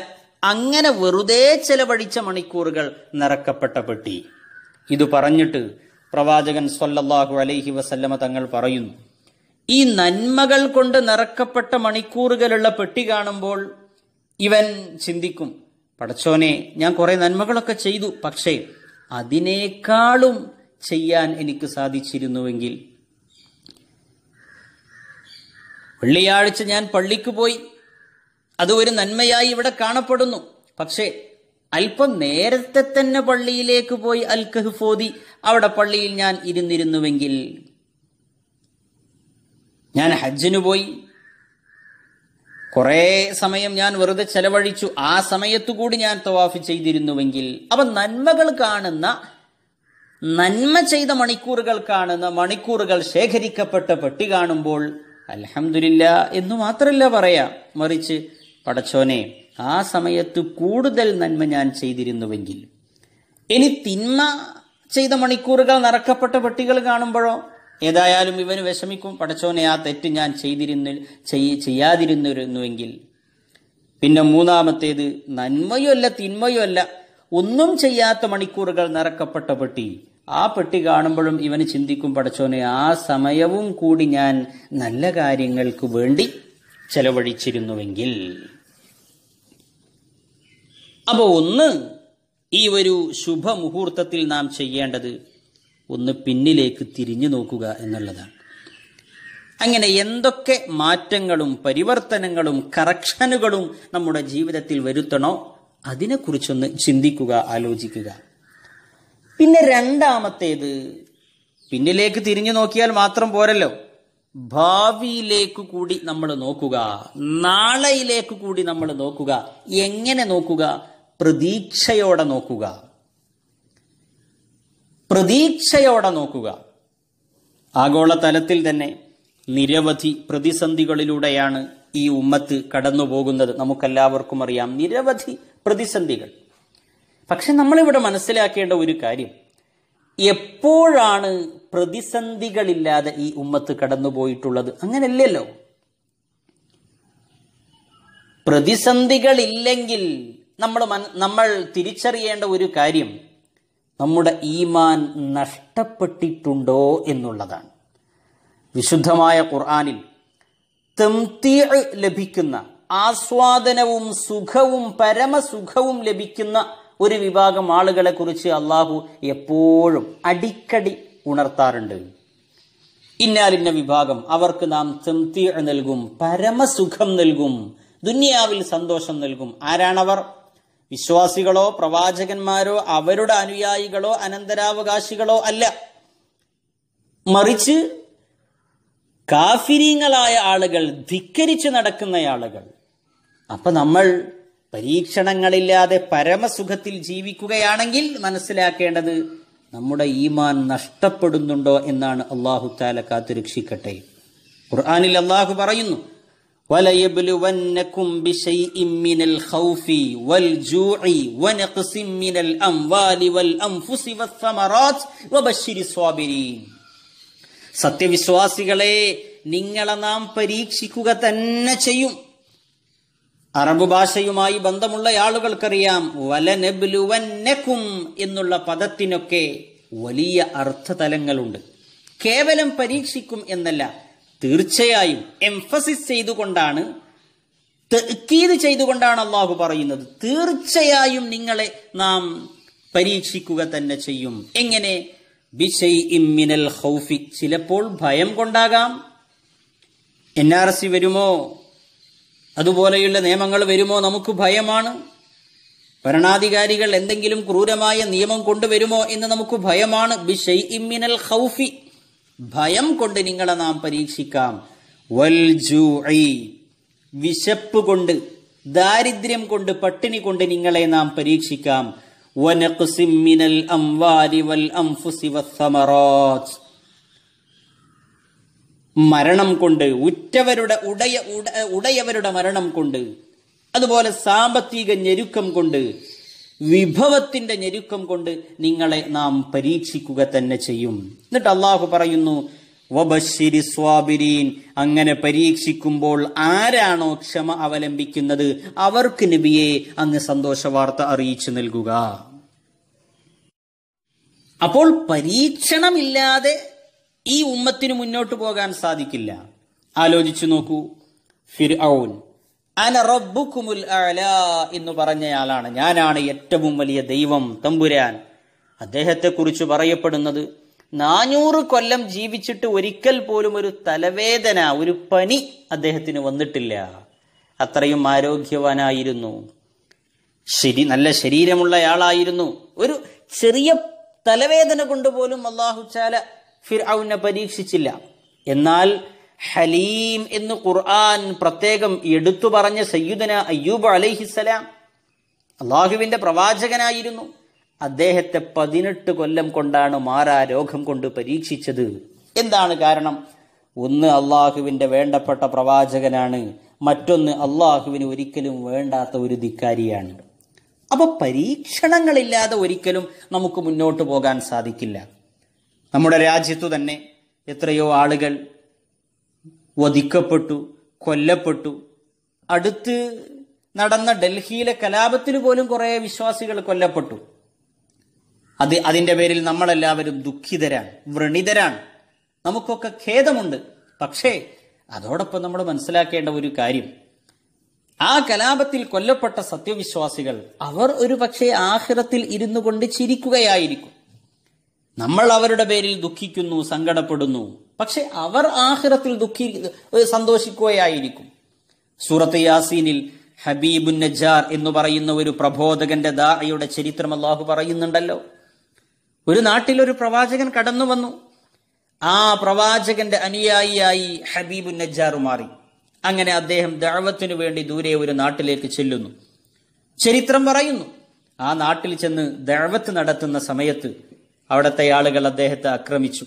A: അങ്ങനെ വെറുതെ ചെലവഴിച്ച മണിക്കൂറുകൾ നിറക്കപ്പെട്ട പെട്ടി ഇത് പറഞ്ഞിട്ട് പ്രവാചകൻ സ്വല്ലല്ലാഹു അലൈഹി വസല്ലമ തങ്ങൾ പറയുന്നു ഈ നന്മകൾ കൊണ്ട് നിറക്കപ്പെട്ട മണിക്കൂറുകളുള്ള പെട്ടി കാണുമ്പോൾ ഇവൻ ചിന്തിക്കും പടച്ചോനെ ഞാൻ കുറെ നന്മകളൊക്കെ ചെയ്തു പക്ഷേ അതിനേക്കാളും ചെയ്യാൻ എനിക്ക് സാധിച്ചിരുന്നുവെങ്കിൽ വെള്ളിയാഴ്ച ഞാൻ പള്ളിക്ക് പോയി അത് ഒരു നന്മയായി ഇവിടെ കാണപ്പെടുന്നു പക്ഷേ അല്പം നേരത്തെ തന്നെ പള്ളിയിലേക്ക് പോയി അൽ കഹ്ഫോദി അവിടെ പള്ളിയിൽ ഞാൻ ഇരുന്നിരുന്നുവെങ്കിൽ ഞാൻ ഹജ്ജിന് പോയി കുറേ സമയം ഞാൻ വെറുതെ ചെലവഴിച്ചു ആ സമയത്തു കൂടി ഞാൻ തവാഫ് ചെയ്തിരുന്നുവെങ്കിൽ അപ്പം നന്മകൾ കാണുന്ന നന്മ ചെയ്ത മണിക്കൂറുകൾ കാണുന്ന മണിക്കൂറുകൾ ശേഖരിക്കപ്പെട്ട പെട്ടി കാണുമ്പോൾ അലഹമില്ല എന്ന് മാത്രമല്ല പറയാം മറിച്ച് പടച്ചോനെ ആ സമയത്ത് കൂടുതൽ നന്മ ഞാൻ ചെയ്തിരുന്നുവെങ്കിൽ ഇനി തിന്മ ചെയ്ത മണിക്കൂറുകൾ നറക്കപ്പെട്ട പെട്ടികൾ കാണുമ്പോഴോ ഏതായാലും ഇവന് വിഷമിക്കും പടച്ചോനെ ആ തെറ്റ് ഞാൻ ചെയ്തിരുന്നു ചെയ്യാതിരുന്നിരുന്നുവെങ്കിൽ പിന്നെ മൂന്നാമത്തേത് നന്മയോ അല്ല തിന്മയോ അല്ല ഒന്നും ചെയ്യാത്ത മണിക്കൂറുകൾ നിറക്കപ്പെട്ട പെട്ടി ആ പെട്ടി കാണുമ്പോഴും ഇവന് ചിന്തിക്കും പടച്ചോനെ ആ സമയവും കൂടി ഞാൻ നല്ല കാര്യങ്ങൾക്ക് വേണ്ടി ചെലവഴിച്ചിരുന്നുവെങ്കിൽ അപ്പോൾ ഒന്ന് ഈ ഒരു ശുഭമുഹൂർത്തത്തിൽ നാം ചെയ്യേണ്ടത് ഒന്ന് പിന്നിലേക്ക് തിരിഞ്ഞു നോക്കുക എന്നുള്ളതാണ് അങ്ങനെ എന്തൊക്കെ മാറ്റങ്ങളും പരിവർത്തനങ്ങളും കറക്ഷനുകളും നമ്മുടെ ജീവിതത്തിൽ വരുത്തണോ അതിനെക്കുറിച്ചൊന്ന് ചിന്തിക്കുക ആലോചിക്കുക പിന്നെ രണ്ടാമത്തേത് പിന്നിലേക്ക് തിരിഞ്ഞു നോക്കിയാൽ മാത്രം പോരല്ലോ ഭാവിയിലേക്ക് കൂടി നമ്മൾ നോക്കുക നാളെയിലേക്ക് കൂടി നമ്മൾ നോക്കുക എങ്ങനെ നോക്കുക പ്രതീക്ഷയോടെ നോക്കുക പ്രതീക്ഷയോടെ നോക്കുക ആഗോളതലത്തിൽ തന്നെ നിരവധി പ്രതിസന്ധികളിലൂടെയാണ് ഈ ഉമ്മത്ത് കടന്നു പോകുന്നത് നമുക്കെല്ലാവർക്കും അറിയാം നിരവധി പ്രതിസന്ധികൾ പക്ഷെ നമ്മളിവിടെ മനസ്സിലാക്കേണ്ട ഒരു കാര്യം എപ്പോഴാണ് പ്രതിസന്ധികളില്ലാതെ ഈ ഉമ്മത്ത് കടന്നുപോയിട്ടുള്ളത് അങ്ങനല്ലല്ലോ പ്രതിസന്ധികളില്ലെങ്കിൽ നമ്മൾ നമ്മൾ തിരിച്ചറിയേണ്ട ഒരു കാര്യം നമ്മുടെ ഈമാൻ നഷ്ടപ്പെട്ടിട്ടുണ്ടോ എന്നുള്ളതാണ് വിശുദ്ധമായ ഖുർആാനിൽ തെംതീ ലഭിക്കുന്ന ആസ്വാദനവും സുഖവും പരമസുഖവും ലഭിക്കുന്ന ഒരു വിഭാഗം ആളുകളെ കുറിച്ച് അള്ളാഹു എപ്പോഴും അടിക്കടി ഉണർത്താറുണ്ട് ഇന്നാലിന്ന വിഭാഗം അവർക്ക് നാം തൃപ്തി നൽകും പരമസുഖം നൽകും ദുനിയാവിൽ സന്തോഷം നൽകും ആരാണവർ വിശ്വാസികളോ പ്രവാചകന്മാരോ അവരുടെ അനുയായികളോ അനന്തരാവകാശികളോ അല്ല മറിച്ച് കാഫിരീങ്ങളായ ആളുകൾ ധിക്കരിച്ച് നടക്കുന്ന ആളുകൾ അപ്പൊ നമ്മൾ പരീക്ഷണങ്ങളില്ലാതെ പരമസുഖത്തിൽ ജീവിക്കുകയാണെങ്കിൽ മനസ്സിലാക്കേണ്ടത് നമ്മുടെ ഈമാൻ നഷ്ടപ്പെടുന്നുണ്ടോ എന്നാണ് അള്ളാഹു താല രക്ഷിക്കട്ടെ ഖുർആാനിൽ അള്ളാഹു പറയുന്നു وليبلونكم بشيء من الخوف والجوع ونقص من الأموال والأنفس والثمرات وبشر الصابرين സത്യവിശ്വാസികളെ നിങ്ങളെ നാം പരീക്ഷിക്കുക തന്നെ ചെയ്യും അറബ് ഭാഷയുമായി ബന്ധമുള്ള ആളുകൾക്കറിയാം വലനബുലുവന്നക്കും എന്നുള്ള പദത്തിനൊക്കെ വലിയ അർത്ഥതലങ്ങളുണ്ട് കേവലം പരീക്ഷിക്കും എന്നല്ല തീർച്ചയായും എംഫസിസ് ചെയ്തുകൊണ്ടാണ് തെക്കീത് ചെയ്തുകൊണ്ടാണ് അള്ളാഹു പറയുന്നത് തീർച്ചയായും നിങ്ങളെ നാം പരീക്ഷിക്കുക തന്നെ ചെയ്യും എങ്ങനെ ഇമ്മിനൽ ഹൗഫി ചിലപ്പോൾ ഭയം കൊണ്ടാകാം എൻ ആർ സി വരുമോ അതുപോലെയുള്ള നിയമങ്ങൾ വരുമോ നമുക്ക് ഭയമാണ് ഭരണാധികാരികൾ എന്തെങ്കിലും ക്രൂരമായ നിയമം കൊണ്ടുവരുമോ എന്ന് നമുക്ക് ഭയമാണ് ബിഷൈ ഇമ്മിനൽ ഹൗഫി ഭയം കൊണ്ട് നിങ്ങളെ നാം പരീക്ഷിക്കാം വൽ വിശപ്പ് കൊണ്ട് ദാരിദ്ര്യം കൊണ്ട് പട്ടിണി കൊണ്ട് നിങ്ങളെ നാം പരീക്ഷിക്കാം വനഖുസിമ്മിനൽ അംവാലി വൽ അംഫുസി മരണം കൊണ്ട് ഉറ്റവരുടെ ഉടയ ഉടയവരുടെ മരണം കൊണ്ട് അതുപോലെ സാമ്പത്തിക ഞെരുക്കം കൊണ്ട് വിഭവത്തിന്റെ ഞെരുക്കം കൊണ്ട് നിങ്ങളെ നാം പരീക്ഷിക്കുക തന്നെ ചെയ്യും എന്നിട്ട് അള്ളാഹു പറയുന്നു വബശ്ശിരി സ്വാബിരീൻ അങ്ങനെ പരീക്ഷിക്കുമ്പോൾ ആരാണോ ക്ഷമ അവലംബിക്കുന്നത് അവർക്ക് നബിയെ അങ്ങ് സന്തോഷ വാർത്ത അറിയിച്ചു നൽകുക അപ്പോൾ പരീക്ഷണമില്ലാതെ ഈ ഉമ്മത്തിന് മുന്നോട്ട് പോകാൻ സാധിക്കില്ല ആലോചിച്ചു നോക്കൂ ഫിർ ഔൻ എന്ന് പറഞ്ഞയാളാണ് ഞാനാണ് ഏറ്റവും വലിയ ദൈവം തമ്പുരാൻ അദ്ദേഹത്തെക്കുറിച്ച് പറയപ്പെടുന്നത് നാനൂറ് കൊല്ലം ജീവിച്ചിട്ട് ഒരിക്കൽ പോലും ഒരു തലവേദന ഒരു പനി അദ്ദേഹത്തിന് വന്നിട്ടില്ല അത്രയും ആരോഗ്യവാനായിരുന്നു ശരി നല്ല ശരീരമുള്ളയാളായിരുന്നു ഒരു ചെറിയ തലവേദന കൊണ്ടുപോലും അള്ളാഹു ഫിർ അവനെ പരീക്ഷിച്ചില്ല എന്നാൽ ഹലീം എന്ന് ഖുർആൻ പ്രത്യേകം എടുത്തു പറഞ്ഞ സയ്യുദന അയ്യൂബ് അലൈഹിസലാം അള്ളാഹുവിന്റെ പ്രവാചകനായിരുന്നു അദ്ദേഹത്തെ പതിനെട്ട് കൊല്ലം കൊണ്ടാണ് മാറാ രോഗം കൊണ്ട് പരീക്ഷിച്ചത് എന്താണ് കാരണം ഒന്ന് അള്ളാഹുവിന്റെ വേണ്ടപ്പെട്ട പ്രവാചകനാണ് മറ്റൊന്ന് അള്ളാഹുവിന് ഒരിക്കലും വേണ്ടാത്ത ഒരു ധിക്കാരിയാണ് അപ്പോൾ പരീക്ഷണങ്ങളില്ലാതെ ഒരിക്കലും നമുക്ക് മുന്നോട്ട് പോകാൻ സാധിക്കില്ല നമ്മുടെ രാജ്യത്തു തന്നെ എത്രയോ ആളുകൾ വധിക്കപ്പെട്ടു കൊല്ലപ്പെട്ടു അടുത്ത് നടന്ന ഡൽഹിയിലെ കലാപത്തിന് പോലും കുറേ വിശ്വാസികൾ കൊല്ലപ്പെട്ടു അത് അതിൻ്റെ പേരിൽ നമ്മളെല്ലാവരും ദുഃഖിതരാണ് വ്രണിതരാണ് നമുക്കൊക്കെ ഖേദമുണ്ട് പക്ഷേ അതോടൊപ്പം നമ്മൾ മനസ്സിലാക്കേണ്ട ഒരു കാര്യം ആ കലാപത്തിൽ കൊല്ലപ്പെട്ട സത്യവിശ്വാസികൾ അവർ ഒരു പക്ഷേ ആഹ്റത്തിൽ ഇരുന്നു കൊണ്ട് ചിരിക്കുകയായിരിക്കും നമ്മൾ അവരുടെ പേരിൽ ദുഃഖിക്കുന്നു സങ്കടപ്പെടുന്നു പക്ഷെ അവർ ആഹിറത്തിൽ ദുഃഖി സന്തോഷിക്കുകയായിരിക്കും സൂറത്ത് യാസീനിൽ ഹബീബു നജാർ എന്ന് പറയുന്ന ഒരു പ്രബോധകന്റെ ദാഹയുടെ ചരിത്രം അള്ളാഹു പറയുന്നുണ്ടല്ലോ ഒരു നാട്ടിൽ ഒരു പ്രവാചകൻ കടന്നു വന്നു ആ പ്രവാചകന്റെ അനുയായിയായി ഹബീബു നജാർ മാറി അങ്ങനെ അദ്ദേഹം ദാവത്തിനു വേണ്ടി ദൂരെ ഒരു നാട്ടിലേക്ക് ചെല്ലുന്നു ചരിത്രം പറയുന്നു ആ നാട്ടിൽ ചെന്ന് ദാവത്ത് നടത്തുന്ന സമയത്ത് അവിടുത്തെ ആളുകൾ അദ്ദേഹത്തെ ആക്രമിച്ചു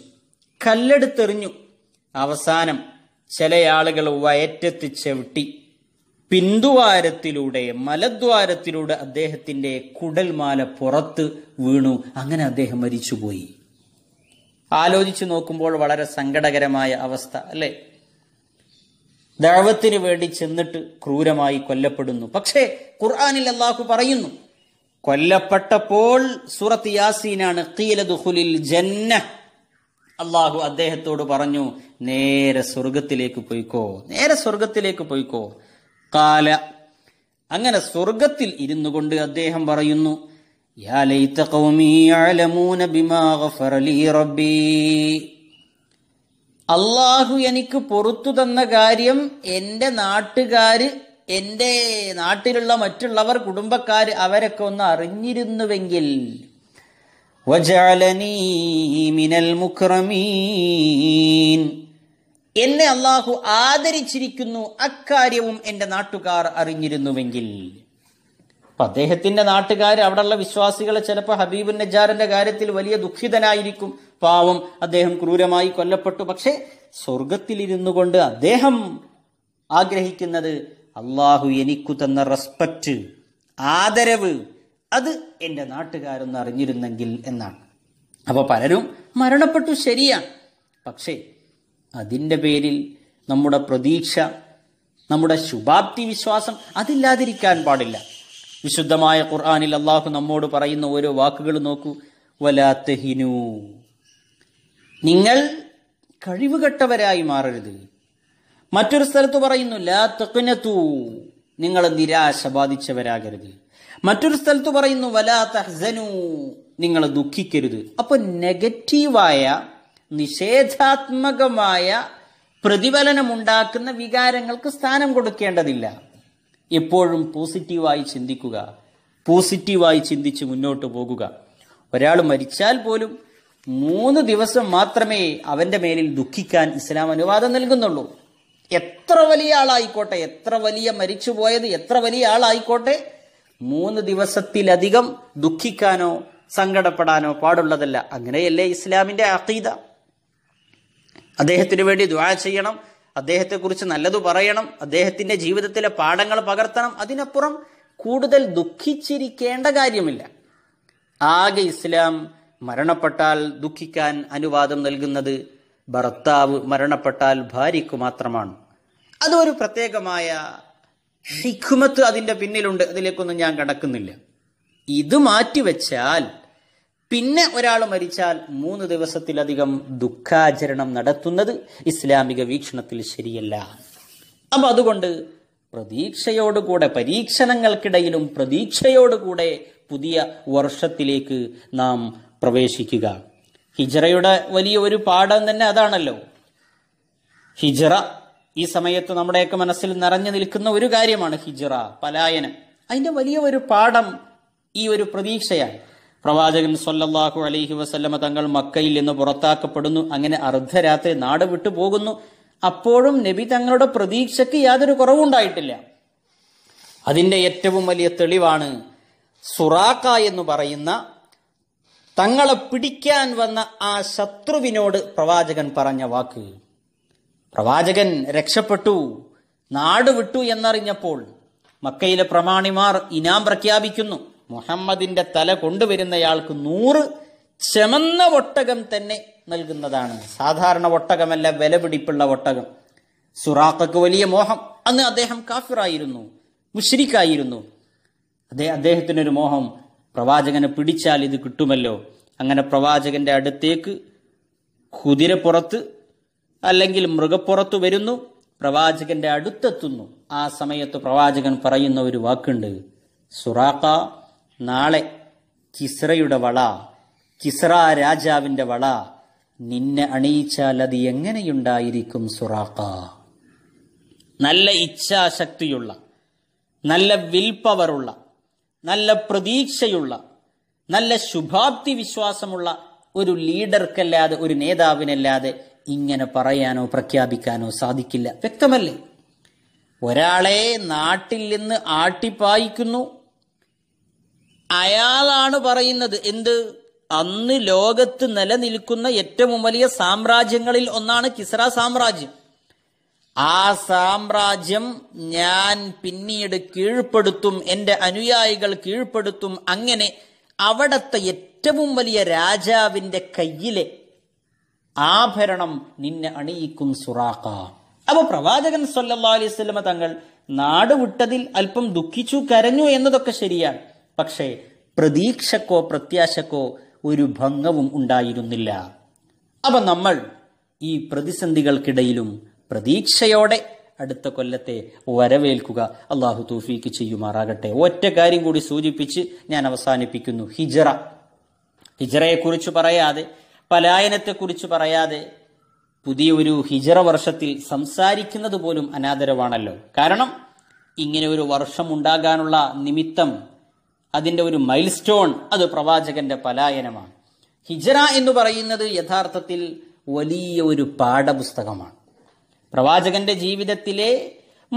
A: കല്ലെടുത്തെറിഞ്ഞു അവസാനം ചില ആളുകൾ വയറ്റത്ത് ചവിട്ടി പിന്തുവാരത്തിലൂടെ മലദ്വാരത്തിലൂടെ അദ്ദേഹത്തിന്റെ കുടൽമാല പുറത്ത് വീണു അങ്ങനെ അദ്ദേഹം മരിച്ചുപോയി ആലോചിച്ചു നോക്കുമ്പോൾ വളരെ സങ്കടകരമായ അവസ്ഥ അല്ലേ ദൈവത്തിന് വേണ്ടി ചെന്നിട്ട് ക്രൂരമായി കൊല്ലപ്പെടുന്നു പക്ഷേ ഖുർആാനിൽ അള്ളാഹു പറയുന്നു കൊല്ലപ്പെട്ടപ്പോൾ സൂറത്ത് യാസീനാണ് ജന്ന അള്ളാഹു അദ്ദേഹത്തോട് പറഞ്ഞു നേരെ സ്വർഗത്തിലേക്ക് പോയിക്കോ നേരെ സ്വർഗത്തിലേക്ക് പോയിക്കോ കാല അങ്ങനെ സ്വർഗത്തിൽ ഇരുന്നു കൊണ്ട് അദ്ദേഹം പറയുന്നു അള്ളാഹു എനിക്ക് പൊറത്തു തന്ന കാര്യം എൻ്റെ നാട്ടുകാര് എൻ്റെ നാട്ടിലുള്ള മറ്റുള്ളവർ കുടുംബക്കാർ അവരൊക്കെ ഒന്ന് അറിഞ്ഞിരുന്നുവെങ്കിൽ മിനൽ എന്നെ അള്ളാഹു ആദരിച്ചിരിക്കുന്നു അക്കാര്യവും എൻ്റെ നാട്ടുകാർ അറിഞ്ഞിരുന്നുവെങ്കിൽ അപ്പം അദ്ദേഹത്തിൻ്റെ നാട്ടുകാർ അവിടെയുള്ള വിശ്വാസികളെ ചിലപ്പോൾ ഹബീബ് നജാറിന്റെ കാര്യത്തിൽ വലിയ ദുഃഖിതനായിരിക്കും പാവം അദ്ദേഹം ക്രൂരമായി കൊല്ലപ്പെട്ടു പക്ഷേ സ്വർഗത്തിലിരുന്നു കൊണ്ട് അദ്ദേഹം ആഗ്രഹിക്കുന്നത് അള്ളാഹു എനിക്കു തന്ന റെസ്പെക്റ്റ് ആദരവ് അത് എൻ്റെ നാട്ടുകാരൊന്ന് അറിഞ്ഞിരുന്നെങ്കിൽ എന്നാണ് അപ്പോൾ പലരും മരണപ്പെട്ടു ശരിയാണ് പക്ഷേ അതിൻ്റെ പേരിൽ നമ്മുടെ പ്രതീക്ഷ നമ്മുടെ ശുഭാപ്തി വിശ്വാസം അതില്ലാതിരിക്കാൻ പാടില്ല വിശുദ്ധമായ ഖുർആാനിൽ അള്ളാഹു നമ്മോട് പറയുന്ന ഓരോ വാക്കുകൾ നോക്കൂ വലാത്തഹിനു നിങ്ങൾ കഴിവുകെട്ടവരായി മാറരുത് മറ്റൊരു സ്ഥലത്ത് പറയുന്നു ലാ നിങ്ങൾ നിരാശ ബാധിച്ചവരാകരുത് മറ്റൊരു സ്ഥലത്ത് പറയുന്നു വലാ തഹ്സനു നിങ്ങൾ ദുഃഖിക്കരുത് അപ്പോൾ നെഗറ്റീവായ നിഷേധാത്മകമായ പ്രതിഫലനമുണ്ടാക്കുന്ന വികാരങ്ങൾക്ക് സ്ഥാനം കൊടുക്കേണ്ടതില്ല എപ്പോഴും പോസിറ്റീവായി ചിന്തിക്കുക പോസിറ്റീവായി ചിന്തിച്ച് മുന്നോട്ട് പോകുക ഒരാൾ മരിച്ചാൽ പോലും മൂന്ന് ദിവസം മാത്രമേ അവൻ്റെ മേലിൽ ദുഃഖിക്കാൻ ഇസ്ലാം അനുവാദം നൽകുന്നുള്ളൂ എത്ര വലിയ ആളായിക്കോട്ടെ എത്ര വലിയ മരിച്ചുപോയത് എത്ര വലിയ ആളായിക്കോട്ടെ മൂന്ന് ദിവസത്തിലധികം ദുഃഖിക്കാനോ സങ്കടപ്പെടാനോ പാടുള്ളതല്ല അങ്ങനെയല്ലേ ഇസ്ലാമിന്റെ അഖീദ അദ്ദേഹത്തിന് വേണ്ടി ദ്വാ ചെയ്യണം അദ്ദേഹത്തെക്കുറിച്ച് നല്ലത് പറയണം അദ്ദേഹത്തിന്റെ ജീവിതത്തിലെ പാഠങ്ങൾ പകർത്തണം അതിനപ്പുറം കൂടുതൽ ദുഃഖിച്ചിരിക്കേണ്ട കാര്യമില്ല ആകെ ഇസ്ലാം മരണപ്പെട്ടാൽ ദുഃഖിക്കാൻ അനുവാദം നൽകുന്നത് ഭർത്താവ് മരണപ്പെട്ടാൽ ഭാര്യയ്ക്ക് മാത്രമാണ് അതൊരു പ്രത്യേകമായ ഹിഖുമത്ത് അതിൻ്റെ പിന്നിലുണ്ട് അതിലേക്കൊന്നും ഞാൻ കടക്കുന്നില്ല ഇത് മാറ്റിവെച്ചാൽ പിന്നെ ഒരാൾ മരിച്ചാൽ മൂന്ന് ദിവസത്തിലധികം ദുഃഖാചരണം നടത്തുന്നത് ഇസ്ലാമിക വീക്ഷണത്തിൽ ശരിയല്ല അപ്പം അതുകൊണ്ട് പ്രതീക്ഷയോടുകൂടെ പരീക്ഷണങ്ങൾക്കിടയിലും പ്രതീക്ഷയോടുകൂടെ പുതിയ വർഷത്തിലേക്ക് നാം പ്രവേശിക്കുക ഹിജറയുടെ വലിയ ഒരു പാഠം തന്നെ അതാണല്ലോ ഹിജറ ഈ സമയത്ത് നമ്മുടെയൊക്കെ മനസ്സിൽ നിറഞ്ഞു നിൽക്കുന്ന ഒരു കാര്യമാണ് ഹിജ്റ പലായനം അതിന്റെ വലിയ ഒരു പാഠം ഈ ഒരു പ്രതീക്ഷയാണ് പ്രവാചകൻ സൊല്ലാഹു അലഹി വസ്ല്ലമ തങ്ങൾ മക്കയിൽ നിന്ന് പുറത്താക്കപ്പെടുന്നു അങ്ങനെ അർദ്ധരാത്രി നാട് വിട്ടു പോകുന്നു അപ്പോഴും നബി തങ്ങളുടെ പ്രതീക്ഷയ്ക്ക് യാതൊരു കുറവുണ്ടായിട്ടില്ല അതിന്റെ ഏറ്റവും വലിയ തെളിവാണ് സുറാക്ക എന്ന് പറയുന്ന തങ്ങളെ പിടിക്കാൻ വന്ന ആ ശത്രുവിനോട് പ്രവാചകൻ പറഞ്ഞ വാക്ക് പ്രവാചകൻ രക്ഷപ്പെട്ടു നാട് വിട്ടു എന്നറിഞ്ഞപ്പോൾ മക്കയിലെ പ്രമാണിമാർ ഇനാം പ്രഖ്യാപിക്കുന്നു മുഹമ്മദിന്റെ തല കൊണ്ടുവരുന്നയാൾക്ക് നൂറ് ചെമന്ന ഒട്ടകം തന്നെ നൽകുന്നതാണ് സാധാരണ ഒട്ടകമല്ല പിടിപ്പുള്ള ഒട്ടകം സുറാഖക്ക് വലിയ മോഹം അന്ന് അദ്ദേഹം കാഫിറായിരുന്നു മുഷരിക്കായിരുന്നു അതെ അദ്ദേഹത്തിനൊരു മോഹം പ്രവാചകനെ പിടിച്ചാൽ ഇത് കിട്ടുമല്ലോ അങ്ങനെ പ്രവാചകന്റെ അടുത്തേക്ക് കുതിരപ്പുറത്ത് അല്ലെങ്കിൽ മൃഗപ്പുറത്തു വരുന്നു പ്രവാചകന്റെ അടുത്തെത്തുന്നു ആ സമയത്ത് പ്രവാചകൻ പറയുന്ന ഒരു വാക്കുണ്ട് സുറാഖ നാളെ കിസ്രയുടെ വള കിസ്ര രാജാവിന്റെ വള നിന്നെ അണിയിച്ചാൽ അത് എങ്ങനെയുണ്ടായിരിക്കും സുറാഖ നല്ല ഇച്ഛാശക്തിയുള്ള നല്ല വിൽ പവറുള്ള നല്ല പ്രതീക്ഷയുള്ള നല്ല ശുഭാപ്തി വിശ്വാസമുള്ള ഒരു ലീഡർക്കല്ലാതെ ഒരു നേതാവിനല്ലാതെ ഇങ്ങനെ പറയാനോ പ്രഖ്യാപിക്കാനോ സാധിക്കില്ല വ്യക്തമല്ലേ ഒരാളെ നാട്ടിൽ നിന്ന് ആട്ടിപ്പായിക്കുന്നു അയാളാണ് പറയുന്നത് എന്ത് അന്ന് ലോകത്ത് നിലനിൽക്കുന്ന ഏറ്റവും വലിയ സാമ്രാജ്യങ്ങളിൽ ഒന്നാണ് കിസ്ര സാമ്രാജ്യം ആ സാമ്രാജ്യം ഞാൻ പിന്നീട് കീഴ്പ്പെടുത്തും എന്റെ അനുയായികൾ കീഴ്പ്പെടുത്തും അങ്ങനെ അവിടത്തെ ഏറ്റവും വലിയ രാജാവിന്റെ കയ്യിലെ ആഭരണം നിന്നെ അണിയിക്കും സുറാക്ക അപ്പോൾ പ്രവാചകൻ സല്ലാ അലൈവല്ലമ തങ്ങൾ നാട് വിട്ടതിൽ അല്പം ദുഃഖിച്ചു കരഞ്ഞു എന്നതൊക്കെ ശരിയാണ് പക്ഷേ പ്രതീക്ഷക്കോ പ്രത്യാശക്കോ ഒരു ഭംഗവും ഉണ്ടായിരുന്നില്ല അപ്പൊ നമ്മൾ ഈ പ്രതിസന്ധികൾക്കിടയിലും പ്രതീക്ഷയോടെ അടുത്ത കൊല്ലത്തെ വരവേൽക്കുക അള്ളാഹു തൂഫിക്ക് ചെയ്യുമാറാകട്ടെ ഒറ്റ കാര്യം കൂടി സൂചിപ്പിച്ച് ഞാൻ അവസാനിപ്പിക്കുന്നു ഹിജറ ഹിജറയെക്കുറിച്ച് പറയാതെ പലായനത്തെക്കുറിച്ച് പറയാതെ പുതിയ ഒരു ഹിജറ വർഷത്തിൽ സംസാരിക്കുന്നത് പോലും അനാദരവാണല്ലോ കാരണം ഇങ്ങനെ ഒരു വർഷം ഉണ്ടാകാനുള്ള നിമിത്തം അതിൻ്റെ ഒരു മൈൽ സ്റ്റോൺ അത് പ്രവാചകന്റെ പലായനമാണ് ഹിജറ എന്ന് പറയുന്നത് യഥാർത്ഥത്തിൽ വലിയ ഒരു പാഠപുസ്തകമാണ് പ്രവാചകന്റെ ജീവിതത്തിലെ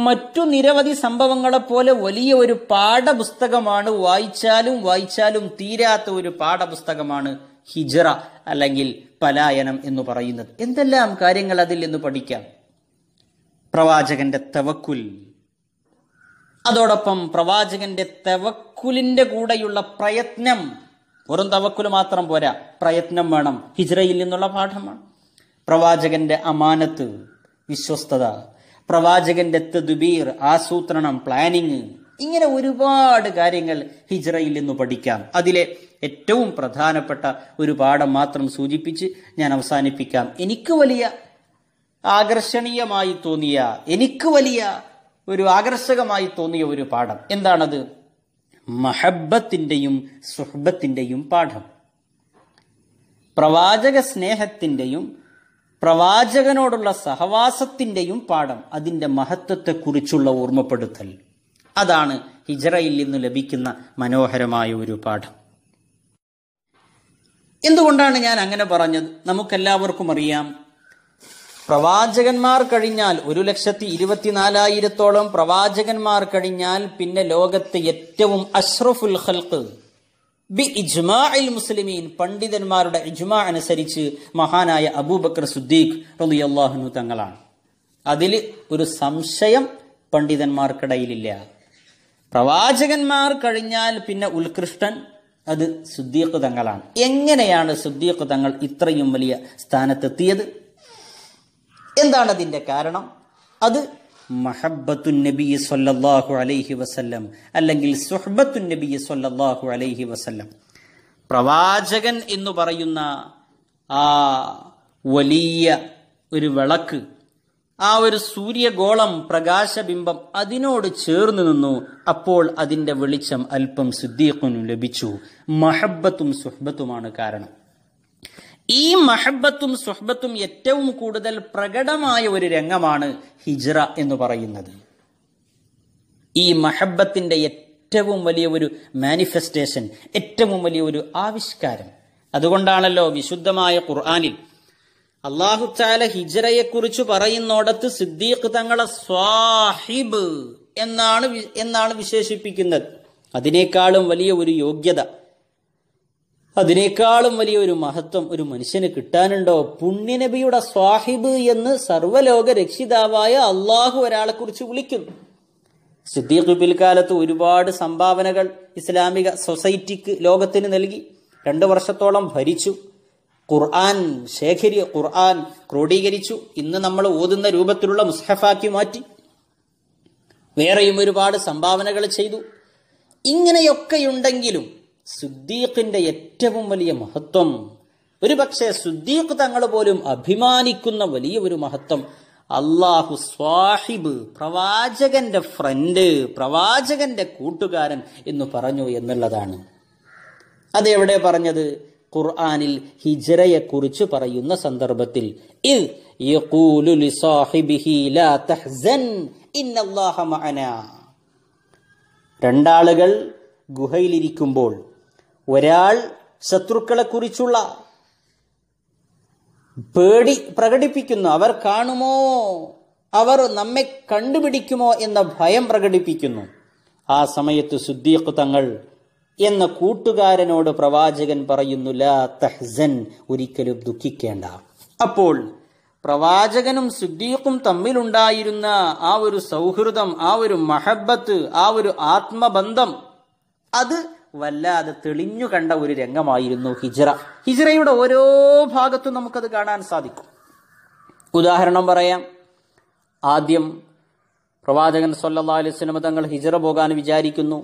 A: മറ്റു നിരവധി സംഭവങ്ങളെപ്പോലെ വലിയ ഒരു പാഠപുസ്തകമാണ് വായിച്ചാലും വായിച്ചാലും തീരാത്ത ഒരു പാഠപുസ്തകമാണ് ഹിജറ അല്ലെങ്കിൽ പലായനം എന്ന് പറയുന്നത് എന്തെല്ലാം കാര്യങ്ങൾ അതിൽ നിന്ന് പഠിക്കാം പ്രവാചകന്റെ തവക്കുൽ അതോടൊപ്പം പ്രവാചകന്റെ തവക്കുലിന്റെ കൂടെയുള്ള പ്രയത്നം വെറും തവക്കുൽ മാത്രം പോരാ പ്രയത്നം വേണം ഹിജ്രയിൽ നിന്നുള്ള പാഠമാണ് പ്രവാചകന്റെ അമാനത്ത് വിശ്വസ്തത പ്രവാചകന്റെ തദ്ബീർ ആസൂത്രണം പ്ലാനിങ് ഇങ്ങനെ ഒരുപാട് കാര്യങ്ങൾ ഹിജ്റയിൽ നിന്ന് പഠിക്കാം അതിലെ ഏറ്റവും പ്രധാനപ്പെട്ട ഒരു പാഠം മാത്രം സൂചിപ്പിച്ച് ഞാൻ അവസാനിപ്പിക്കാം എനിക്ക് വലിയ ആകർഷണീയമായി തോന്നിയ എനിക്ക് വലിയ ഒരു ആകർഷകമായി തോന്നിയ ഒരു പാഠം എന്താണത് മഹബത്തിൻ്റെയും സുഹബത്തിൻ്റെയും പാഠം പ്രവാചക സ്നേഹത്തിൻ്റെയും പ്രവാചകനോടുള്ള സഹവാസത്തിൻ്റെയും പാഠം അതിൻ്റെ മഹത്വത്തെക്കുറിച്ചുള്ള ഓർമ്മപ്പെടുത്തൽ അതാണ് ഹിജറയിൽ നിന്ന് ലഭിക്കുന്ന മനോഹരമായ ഒരു പാഠം എന്തുകൊണ്ടാണ് ഞാൻ അങ്ങനെ പറഞ്ഞത് നമുക്കെല്ലാവർക്കും അറിയാം പ്രവാചകന്മാർ കഴിഞ്ഞാൽ ഒരു ലക്ഷത്തി ഇരുപത്തിനാലായിരത്തോളം പ്രവാചകന്മാർ കഴിഞ്ഞാൽ പിന്നെ ലോകത്തെ ഏറ്റവും അഷ്റഫുൽ ഹൽക്ക് ബി ഇജ്മാഇൽ മുസ്ലിമീൻ പണ്ഡിതന്മാരുടെ ഇജ്മാ അനുസരിച്ച് മഹാനായ അബൂബക്കർ സുദ്ദീഖ് റളിയല്ലാഹുനു തങ്ങളാണ് അതിൽ ഒരു സംശയം പണ്ഡിതന്മാർക്കിടയിലില്ല പ്രവാചകന്മാർ കഴിഞ്ഞാൽ പിന്നെ ഉത്കൃഷ്ടൻ അത് സുദ്ദീഖ് തങ്ങളാണ് എങ്ങനെയാണ് സുദ്ദീഖ് തങ്ങൾ ഇത്രയും വലിയ സ്ഥാനത്തെത്തിയത് എന്താണ് അതിൻ്റെ കാരണം അത് മഹബത്തു നബി സല്ലാഹു അലൈഹി വസല്ലം അല്ലെങ്കിൽ സുഹബത്തു നബി സല്ലാഹു അലൈഹി വസല്ലം പ്രവാചകൻ എന്ന് പറയുന്ന ആ വലിയ ഒരു വിളക്ക് ആ ഒരു സൂര്യഗോളം പ്രകാശബിംബം അതിനോട് ചേർന്ന് നിന്നു അപ്പോൾ അതിന്റെ വെളിച്ചം അല്പം സിദ്ദീഖിനും ലഭിച്ചു മഹബത്തും സുഹബത്തുമാണ് കാരണം ഈ മഹബത്തും സുഹബത്തും ഏറ്റവും കൂടുതൽ പ്രകടമായ ഒരു രംഗമാണ് ഹിജ്റ എന്ന് പറയുന്നത് ഈ മഹബത്തിന്റെ ഏറ്റവും വലിയ ഒരു മാനിഫെസ്റ്റേഷൻ ഏറ്റവും വലിയ ഒരു ആവിഷ്കാരം അതുകൊണ്ടാണല്ലോ വിശുദ്ധമായ ഖുർആാനിൽ ഹിജറയെ കുറിച്ച് പറയുന്നോടത്ത് സിദ്ദീഖ് തങ്ങളെ സ്വാഹിബ് എന്നാണ് എന്നാണ് വിശേഷിപ്പിക്കുന്നത് അതിനേക്കാളും വലിയ ഒരു യോഗ്യത അതിനേക്കാളും വലിയ ഒരു മഹത്വം ഒരു മനുഷ്യന് കിട്ടാനുണ്ടോ പുണ്യനബിയുടെ സ്വാഹിബ് എന്ന് സർവ്വലോക രക്ഷിതാവായ അള്ളാഹു കുറിച്ച് വിളിക്കുന്നു സിദ്ദീഖ് പിൽക്കാലത്ത് ഒരുപാട് സംഭാവനകൾ ഇസ്ലാമിക സൊസൈറ്റിക്ക് ലോകത്തിന് നൽകി രണ്ടു വർഷത്തോളം ഭരിച്ചു ഖുർആൻ ശേഖരി ഖുർആൻ ക്രോഡീകരിച്ചു ഇന്ന് നമ്മൾ ഓതുന്ന രൂപത്തിലുള്ള മുസ്ഹഫാക്കി മാറ്റി വേറെയും ഒരുപാട് സംഭാവനകൾ ചെയ്തു ഇങ്ങനെയൊക്കെയുണ്ടെങ്കിലും സുദ്ദീഖിന്റെ ഏറ്റവും വലിയ മഹത്വം പക്ഷേ സുദ്ദീഖ് തങ്ങൾ പോലും അഭിമാനിക്കുന്ന വലിയ ഒരു മഹത്വം അള്ളാഹു സ്വാഹിബ് പ്രവാചകന്റെ ഫ്രണ്ട് പ്രവാചകന്റെ കൂട്ടുകാരൻ എന്ന് പറഞ്ഞു എന്നുള്ളതാണ് അതെവിടെ പറഞ്ഞത് ഖുർആാനിൽ ഹിജറയെക്കുറിച്ച് പറയുന്ന സന്ദർഭത്തിൽ രണ്ടാളുകൾ ഗുഹയിലിരിക്കുമ്പോൾ ഒരാൾ ശത്രുക്കളെക്കുറിച്ചുള്ള പേടി പ്രകടിപ്പിക്കുന്നു അവർ കാണുമോ അവർ നമ്മെ കണ്ടുപിടിക്കുമോ എന്ന ഭയം പ്രകടിപ്പിക്കുന്നു ആ സമയത്ത് സുദ്ദീഖ് തങ്ങൾ എന്ന കൂട്ടുകാരനോട് പ്രവാചകൻ പറയുന്നു ലാ തഹ്സൻ ഒരിക്കലും ദുഃഖിക്കേണ്ട അപ്പോൾ പ്രവാചകനും സുദ്ദീഖും തമ്മിലുണ്ടായിരുന്ന ആ ഒരു സൗഹൃദം ആ ഒരു മഹബത്ത് ആ ഒരു ആത്മബന്ധം അത് വല്ലാതെ തെളിഞ്ഞു കണ്ട ഒരു രംഗമായിരുന്നു ഹിജറ ഹിജറയുടെ ഓരോ ഭാഗത്തും നമുക്കത് കാണാൻ സാധിക്കും ഉദാഹരണം പറയാം ആദ്യം പ്രവാചകൻ സല്ലല്ലാഹു അലൈഹി വസല്ലം തങ്ങൾ ഹിജറ പോകാൻ വിചാരിക്കുന്നു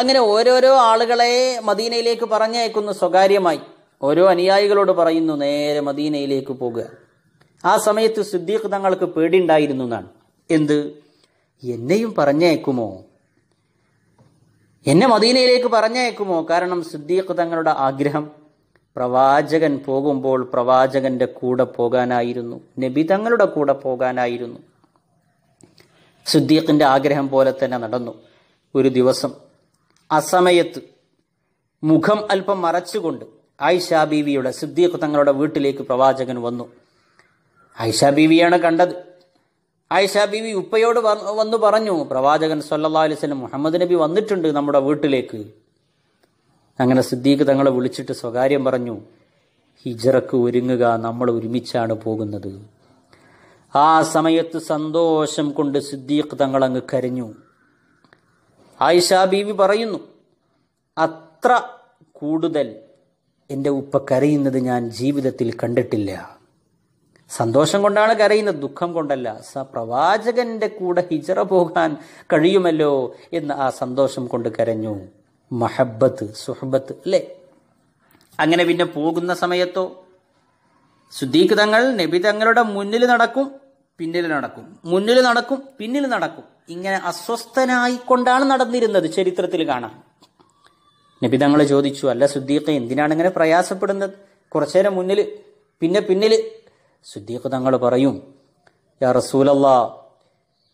A: അങ്ങനെ ഓരോരോ ആളുകളെ മദീനയിലേക്ക് പറഞ്ഞയക്കുന്നു സ്വകാര്യമായി ഓരോ അനുയായികളോട് പറയുന്നു നേരെ മദീനയിലേക്ക് പോകുക ആ സമയത്ത് സിദ്ദീഖ് തങ്ങൾക്ക് പേടിയുണ്ടായിരുന്നു എന്നാണ് എന്ത് എന്നെയും പറഞ്ഞയക്കുമോ എന്നെ മദീനയിലേക്ക് പറഞ്ഞയക്കുമോ കാരണം സിദ്ദീഖ് തങ്ങളുടെ ആഗ്രഹം പ്രവാചകൻ പോകുമ്പോൾ പ്രവാചകന്റെ കൂടെ പോകാനായിരുന്നു നബി തങ്ങളുടെ കൂടെ പോകാനായിരുന്നു സിദ്ദീഖിന്റെ ആഗ്രഹം പോലെ തന്നെ നടന്നു ഒരു ദിവസം അസമയത്ത് മുഖം അല്പം മറച്ചുകൊണ്ട് ആയിഷ ബീവിയുടെ സിദ്ദീഖ് തങ്ങളുടെ വീട്ടിലേക്ക് പ്രവാചകൻ വന്നു ആയിഷ ബീവിയാണ് കണ്ടത് ആയിഷ ബീവി ഉപ്പയോട് വന്നു പറഞ്ഞു പ്രവാചകൻ സല്ലാ അലിസ്ലം മുഹമ്മദ് നബി വന്നിട്ടുണ്ട് നമ്മുടെ വീട്ടിലേക്ക് അങ്ങനെ സിദ്ദീഖ് തങ്ങളെ വിളിച്ചിട്ട് സ്വകാര്യം പറഞ്ഞു ഹിജറക്ക് ഒരുങ്ങുക നമ്മൾ ഒരുമിച്ചാണ് പോകുന്നത് ആ സമയത്ത് സന്തോഷം കൊണ്ട് സിദ്ദീഖ് തങ്ങളങ്ങ് കരഞ്ഞു ആയിഷ ബീവി പറയുന്നു അത്ര കൂടുതൽ എൻ്റെ ഉപ്പ കരയുന്നത് ഞാൻ ജീവിതത്തിൽ കണ്ടിട്ടില്ല സന്തോഷം കൊണ്ടാണ് കരയുന്നത് ദുഃഖം കൊണ്ടല്ല സ പ്രവാചകന്റെ കൂടെ ഹിജറ പോകാൻ കഴിയുമല്ലോ എന്ന് ആ സന്തോഷം കൊണ്ട് കരഞ്ഞു മഹബത്ത് സുഹബത്ത് അല്ലേ അങ്ങനെ പിന്നെ പോകുന്ന സമയത്തോ സുദ്ദീഖ് തങ്ങൾ നബി തങ്ങളുടെ മുന്നിൽ നടക്കും പിന്നിൽ നടക്കും മുന്നിൽ നടക്കും പിന്നിൽ നടക്കും ഇങ്ങനെ അസ്വസ്ഥനായിക്കൊണ്ടാണ് നടന്നിരുന്നത് ചരിത്രത്തിൽ കാണാം നബിതങ്ങൾ ചോദിച്ചു അല്ല സുദ്ദീഖ് എന്തിനാണ് ഇങ്ങനെ പ്രയാസപ്പെടുന്നത് കുറച്ചേരം മുന്നിൽ പിന്നെ പിന്നിൽ സുദ്ദീഖ് തങ്ങൾ പറയും യാ റസൂലല്ലാ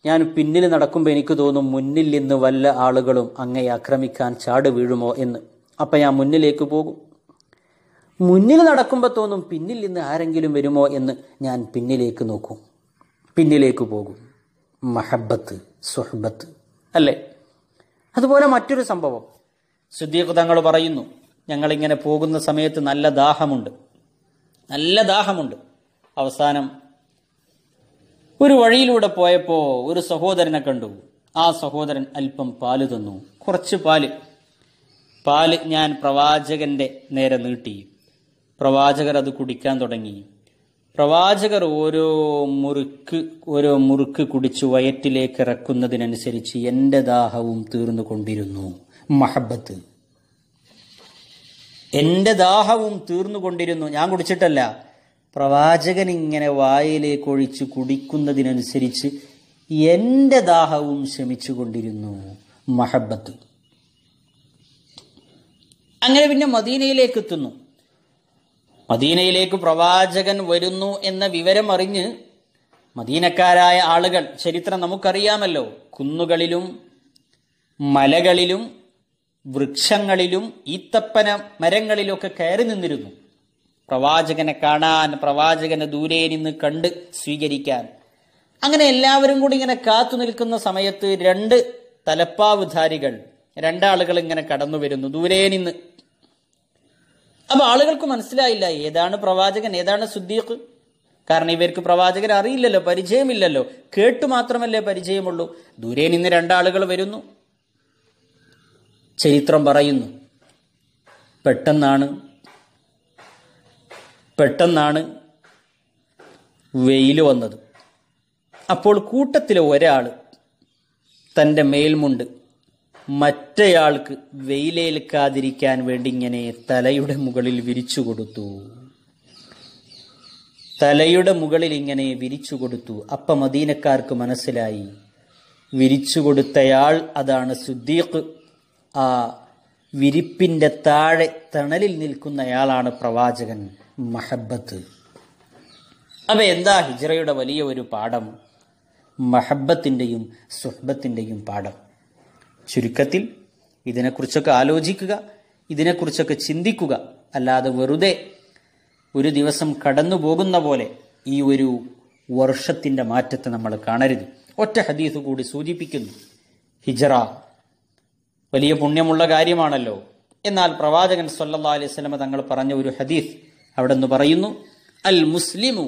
A: ഞാൻ പിന്നിൽ നടക്കുമ്പോൾ എനിക്ക് തോന്നും മുന്നിൽ നിന്ന് വല്ല ആളുകളും അങ്ങയെ ആക്രമിക്കാൻ ചാട് വീഴുമോ എന്ന് അപ്പം ഞാൻ മുന്നിലേക്ക് പോകും മുന്നിൽ നടക്കുമ്പോൾ തോന്നും പിന്നിൽ നിന്ന് ആരെങ്കിലും വരുമോ എന്ന് ഞാൻ പിന്നിലേക്ക് നോക്കും പിന്നിലേക്ക് പോകും മഹബത്ത് സുഹബത്ത് അല്ലേ അതുപോലെ മറ്റൊരു സംഭവം സുദ്ദീഖ് തങ്ങൾ പറയുന്നു ഞങ്ങളിങ്ങനെ പോകുന്ന സമയത്ത് നല്ല ദാഹമുണ്ട് നല്ല ദാഹമുണ്ട് അവസാനം ഒരു വഴിയിലൂടെ പോയപ്പോൾ ഒരു സഹോദരനെ കണ്ടു ആ സഹോദരൻ അല്പം പാല് തന്നു കുറച്ച് പാല് പാല് ഞാൻ പ്രവാചകന്റെ നേരെ നീട്ടി പ്രവാചകർ അത് കുടിക്കാൻ തുടങ്ങി പ്രവാചകർ ഓരോ മുറുക്ക് ഓരോ മുറുക്ക് കുടിച്ച് വയറ്റിലേക്ക് ഇറക്കുന്നതിനനുസരിച്ച് എൻ്റെ ദാഹവും തീർന്നു കൊണ്ടിരുന്നു മഹബത്ത് എൻ്റെ ദാഹവും തീർന്നു കൊണ്ടിരുന്നു ഞാൻ കുടിച്ചിട്ടല്ല പ്രവാചകൻ ഇങ്ങനെ വായിലേക്ക് ഒഴിച്ച് കുടിക്കുന്നതിനനുസരിച്ച് എൻ്റെ ദാഹവും ശമിച്ചു കൊണ്ടിരുന്നു മഹബത്ത് അങ്ങനെ പിന്നെ മദീനയിലേക്ക് എത്തുന്നു മദീനയിലേക്ക് പ്രവാചകൻ വരുന്നു എന്ന വിവരം അറിഞ്ഞ് മദീനക്കാരായ ആളുകൾ ചരിത്രം നമുക്കറിയാമല്ലോ കുന്നുകളിലും മലകളിലും വൃക്ഷങ്ങളിലും ഈത്തപ്പന മരങ്ങളിലൊക്കെ കയറി നിന്നിരുന്നു പ്രവാചകനെ കാണാൻ പ്രവാചകനെ ദൂരെ നിന്ന് കണ്ട് സ്വീകരിക്കാൻ അങ്ങനെ എല്ലാവരും കൂടി ഇങ്ങനെ കാത്തു നിൽക്കുന്ന സമയത്ത് രണ്ട് തലപ്പാവുധാരികൾ രണ്ടാളുകൾ ഇങ്ങനെ കടന്നു വരുന്നു ദൂരെ നിന്ന് അപ്പോൾ ആളുകൾക്ക് മനസ്സിലായില്ല ഏതാണ് പ്രവാചകൻ ഏതാണ് സുദ്ദീഖ് കാരണം ഇവർക്ക് പ്രവാചകൻ അറിയില്ലല്ലോ പരിചയമില്ലല്ലോ കേട്ടു മാത്രമല്ലേ പരിചയമുള്ളൂ ദൂരെ നിന്ന് രണ്ടാളുകൾ വരുന്നു ചരിത്രം പറയുന്നു പെട്ടെന്നാണ് പെട്ടെന്നാണ് വെയിൽ വന്നത് അപ്പോൾ കൂട്ടത്തിലെ ഒരാൾ തൻ്റെ മേൽമുണ്ട് മറ്റേയാൾക്ക് വെയിലേൽക്കാതിരിക്കാൻ വേണ്ടി ഇങ്ങനെ തലയുടെ മുകളിൽ വിരിച്ചു കൊടുത്തു തലയുടെ മുകളിൽ ഇങ്ങനെ വിരിച്ചു കൊടുത്തു അപ്പം മദീനക്കാർക്ക് മനസ്സിലായി വിരിച്ചു കൊടുത്തയാൾ അതാണ് സുദ്ദീഖ് ആ വിരിപ്പിൻ്റെ താഴെ തണലിൽ നിൽക്കുന്നയാളാണ് പ്രവാചകൻ മഹബത്ത് അപ്പം എന്താ ഹിജറയുടെ വലിയ ഒരു പാഠം മഹബത്തിൻ്റെയും സുഹബത്തിൻ്റെയും പാഠം ചുരുക്കത്തിൽ ഇതിനെക്കുറിച്ചൊക്കെ ആലോചിക്കുക ഇതിനെക്കുറിച്ചൊക്കെ ചിന്തിക്കുക അല്ലാതെ വെറുതെ ഒരു ദിവസം കടന്നു പോകുന്ന പോലെ ഈ ഒരു വർഷത്തിൻ്റെ മാറ്റത്തെ നമ്മൾ കാണരുത് ഒറ്റ ഹദീസ് കൂടി സൂചിപ്പിക്കുന്നു ഹിജറ വലിയ പുണ്യമുള്ള കാര്യമാണല്ലോ എന്നാൽ പ്രവാചകൻ സല്ലാ അലൈഹി സ്വലമ തങ്ങൾ പറഞ്ഞ ഒരു ഹദീസ് അവിടെ നിന്ന് പറയുന്നു അൽ മുസ്ലിമു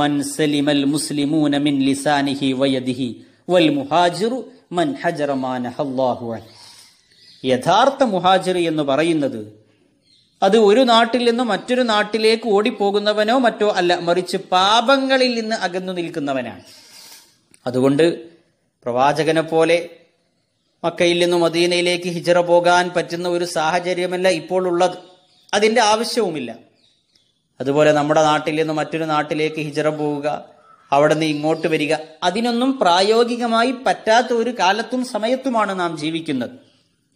A: മൻ സലിമൽ മുസ്ലിമൂന മിൻ ലിസാനിഹി വയദിഹി വൽ മുഹാജിറു മൻ ഹജറമാൻ അള്ളാഹു യഥാർത്ഥ മുഹാജിർ എന്ന് പറയുന്നത് അത് ഒരു നാട്ടിൽ നിന്ന് മറ്റൊരു നാട്ടിലേക്ക് ഓടിപ്പോകുന്നവനോ മറ്റോ അല്ല മറിച്ച് പാപങ്ങളിൽ നിന്ന് അകന്നു നിൽക്കുന്നവനാണ് അതുകൊണ്ട് പ്രവാചകനെ പോലെ മക്കയിൽ നിന്നും മദീനയിലേക്ക് ഹിജറ പോകാൻ പറ്റുന്ന ഒരു സാഹചര്യമല്ല ഇപ്പോൾ ഉള്ളത് അതിൻ്റെ ആവശ്യവുമില്ല അതുപോലെ നമ്മുടെ നാട്ടിൽ നിന്ന് മറ്റൊരു നാട്ടിലേക്ക് ഹിജറ പോവുക അവിടുന്ന് ഇങ്ങോട്ട് വരിക അതിനൊന്നും പ്രായോഗികമായി പറ്റാത്ത ഒരു കാലത്തും സമയത്തുമാണ് നാം ജീവിക്കുന്നത്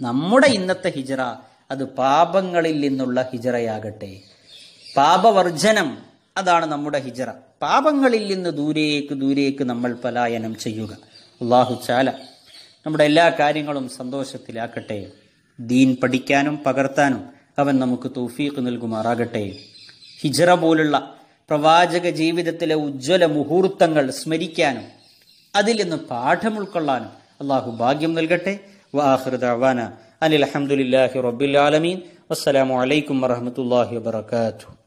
A: നമ്മുടെ ഇന്നത്തെ ഹിജറ അത് പാപങ്ങളിൽ നിന്നുള്ള ഹിജറയാകട്ടെ പാപവർജനം അതാണ് നമ്മുടെ ഹിജറ പാപങ്ങളിൽ നിന്ന് ദൂരേക്ക് ദൂരേക്ക് നമ്മൾ പലായനം ചെയ്യുക അള്ളാഹു ചാല നമ്മുടെ എല്ലാ കാര്യങ്ങളും സന്തോഷത്തിലാക്കട്ടെ ദീൻ പഠിക്കാനും പകർത്താനും അവൻ നമുക്ക് തൗഫീഖ് നൽകുമാറാകട്ടെ ഹിജറ പോലുള്ള പ്രവാചക ജീവിതത്തിലെ ഉജ്ജ്വല മുഹൂർത്തങ്ങൾ സ്മരിക്കാനും അതിൽ നിന്ന് പാഠം ഉൾക്കൊള്ളാനും അള്ളാഹു ഭാഗ്യം നൽകട്ടെ വാഹൃദാന അനിൽ ആലമീൻ റബുലാലമീൻ വസ്സലാമലൈക്കും വറഹമത്തല്ലാഹി വാത്തു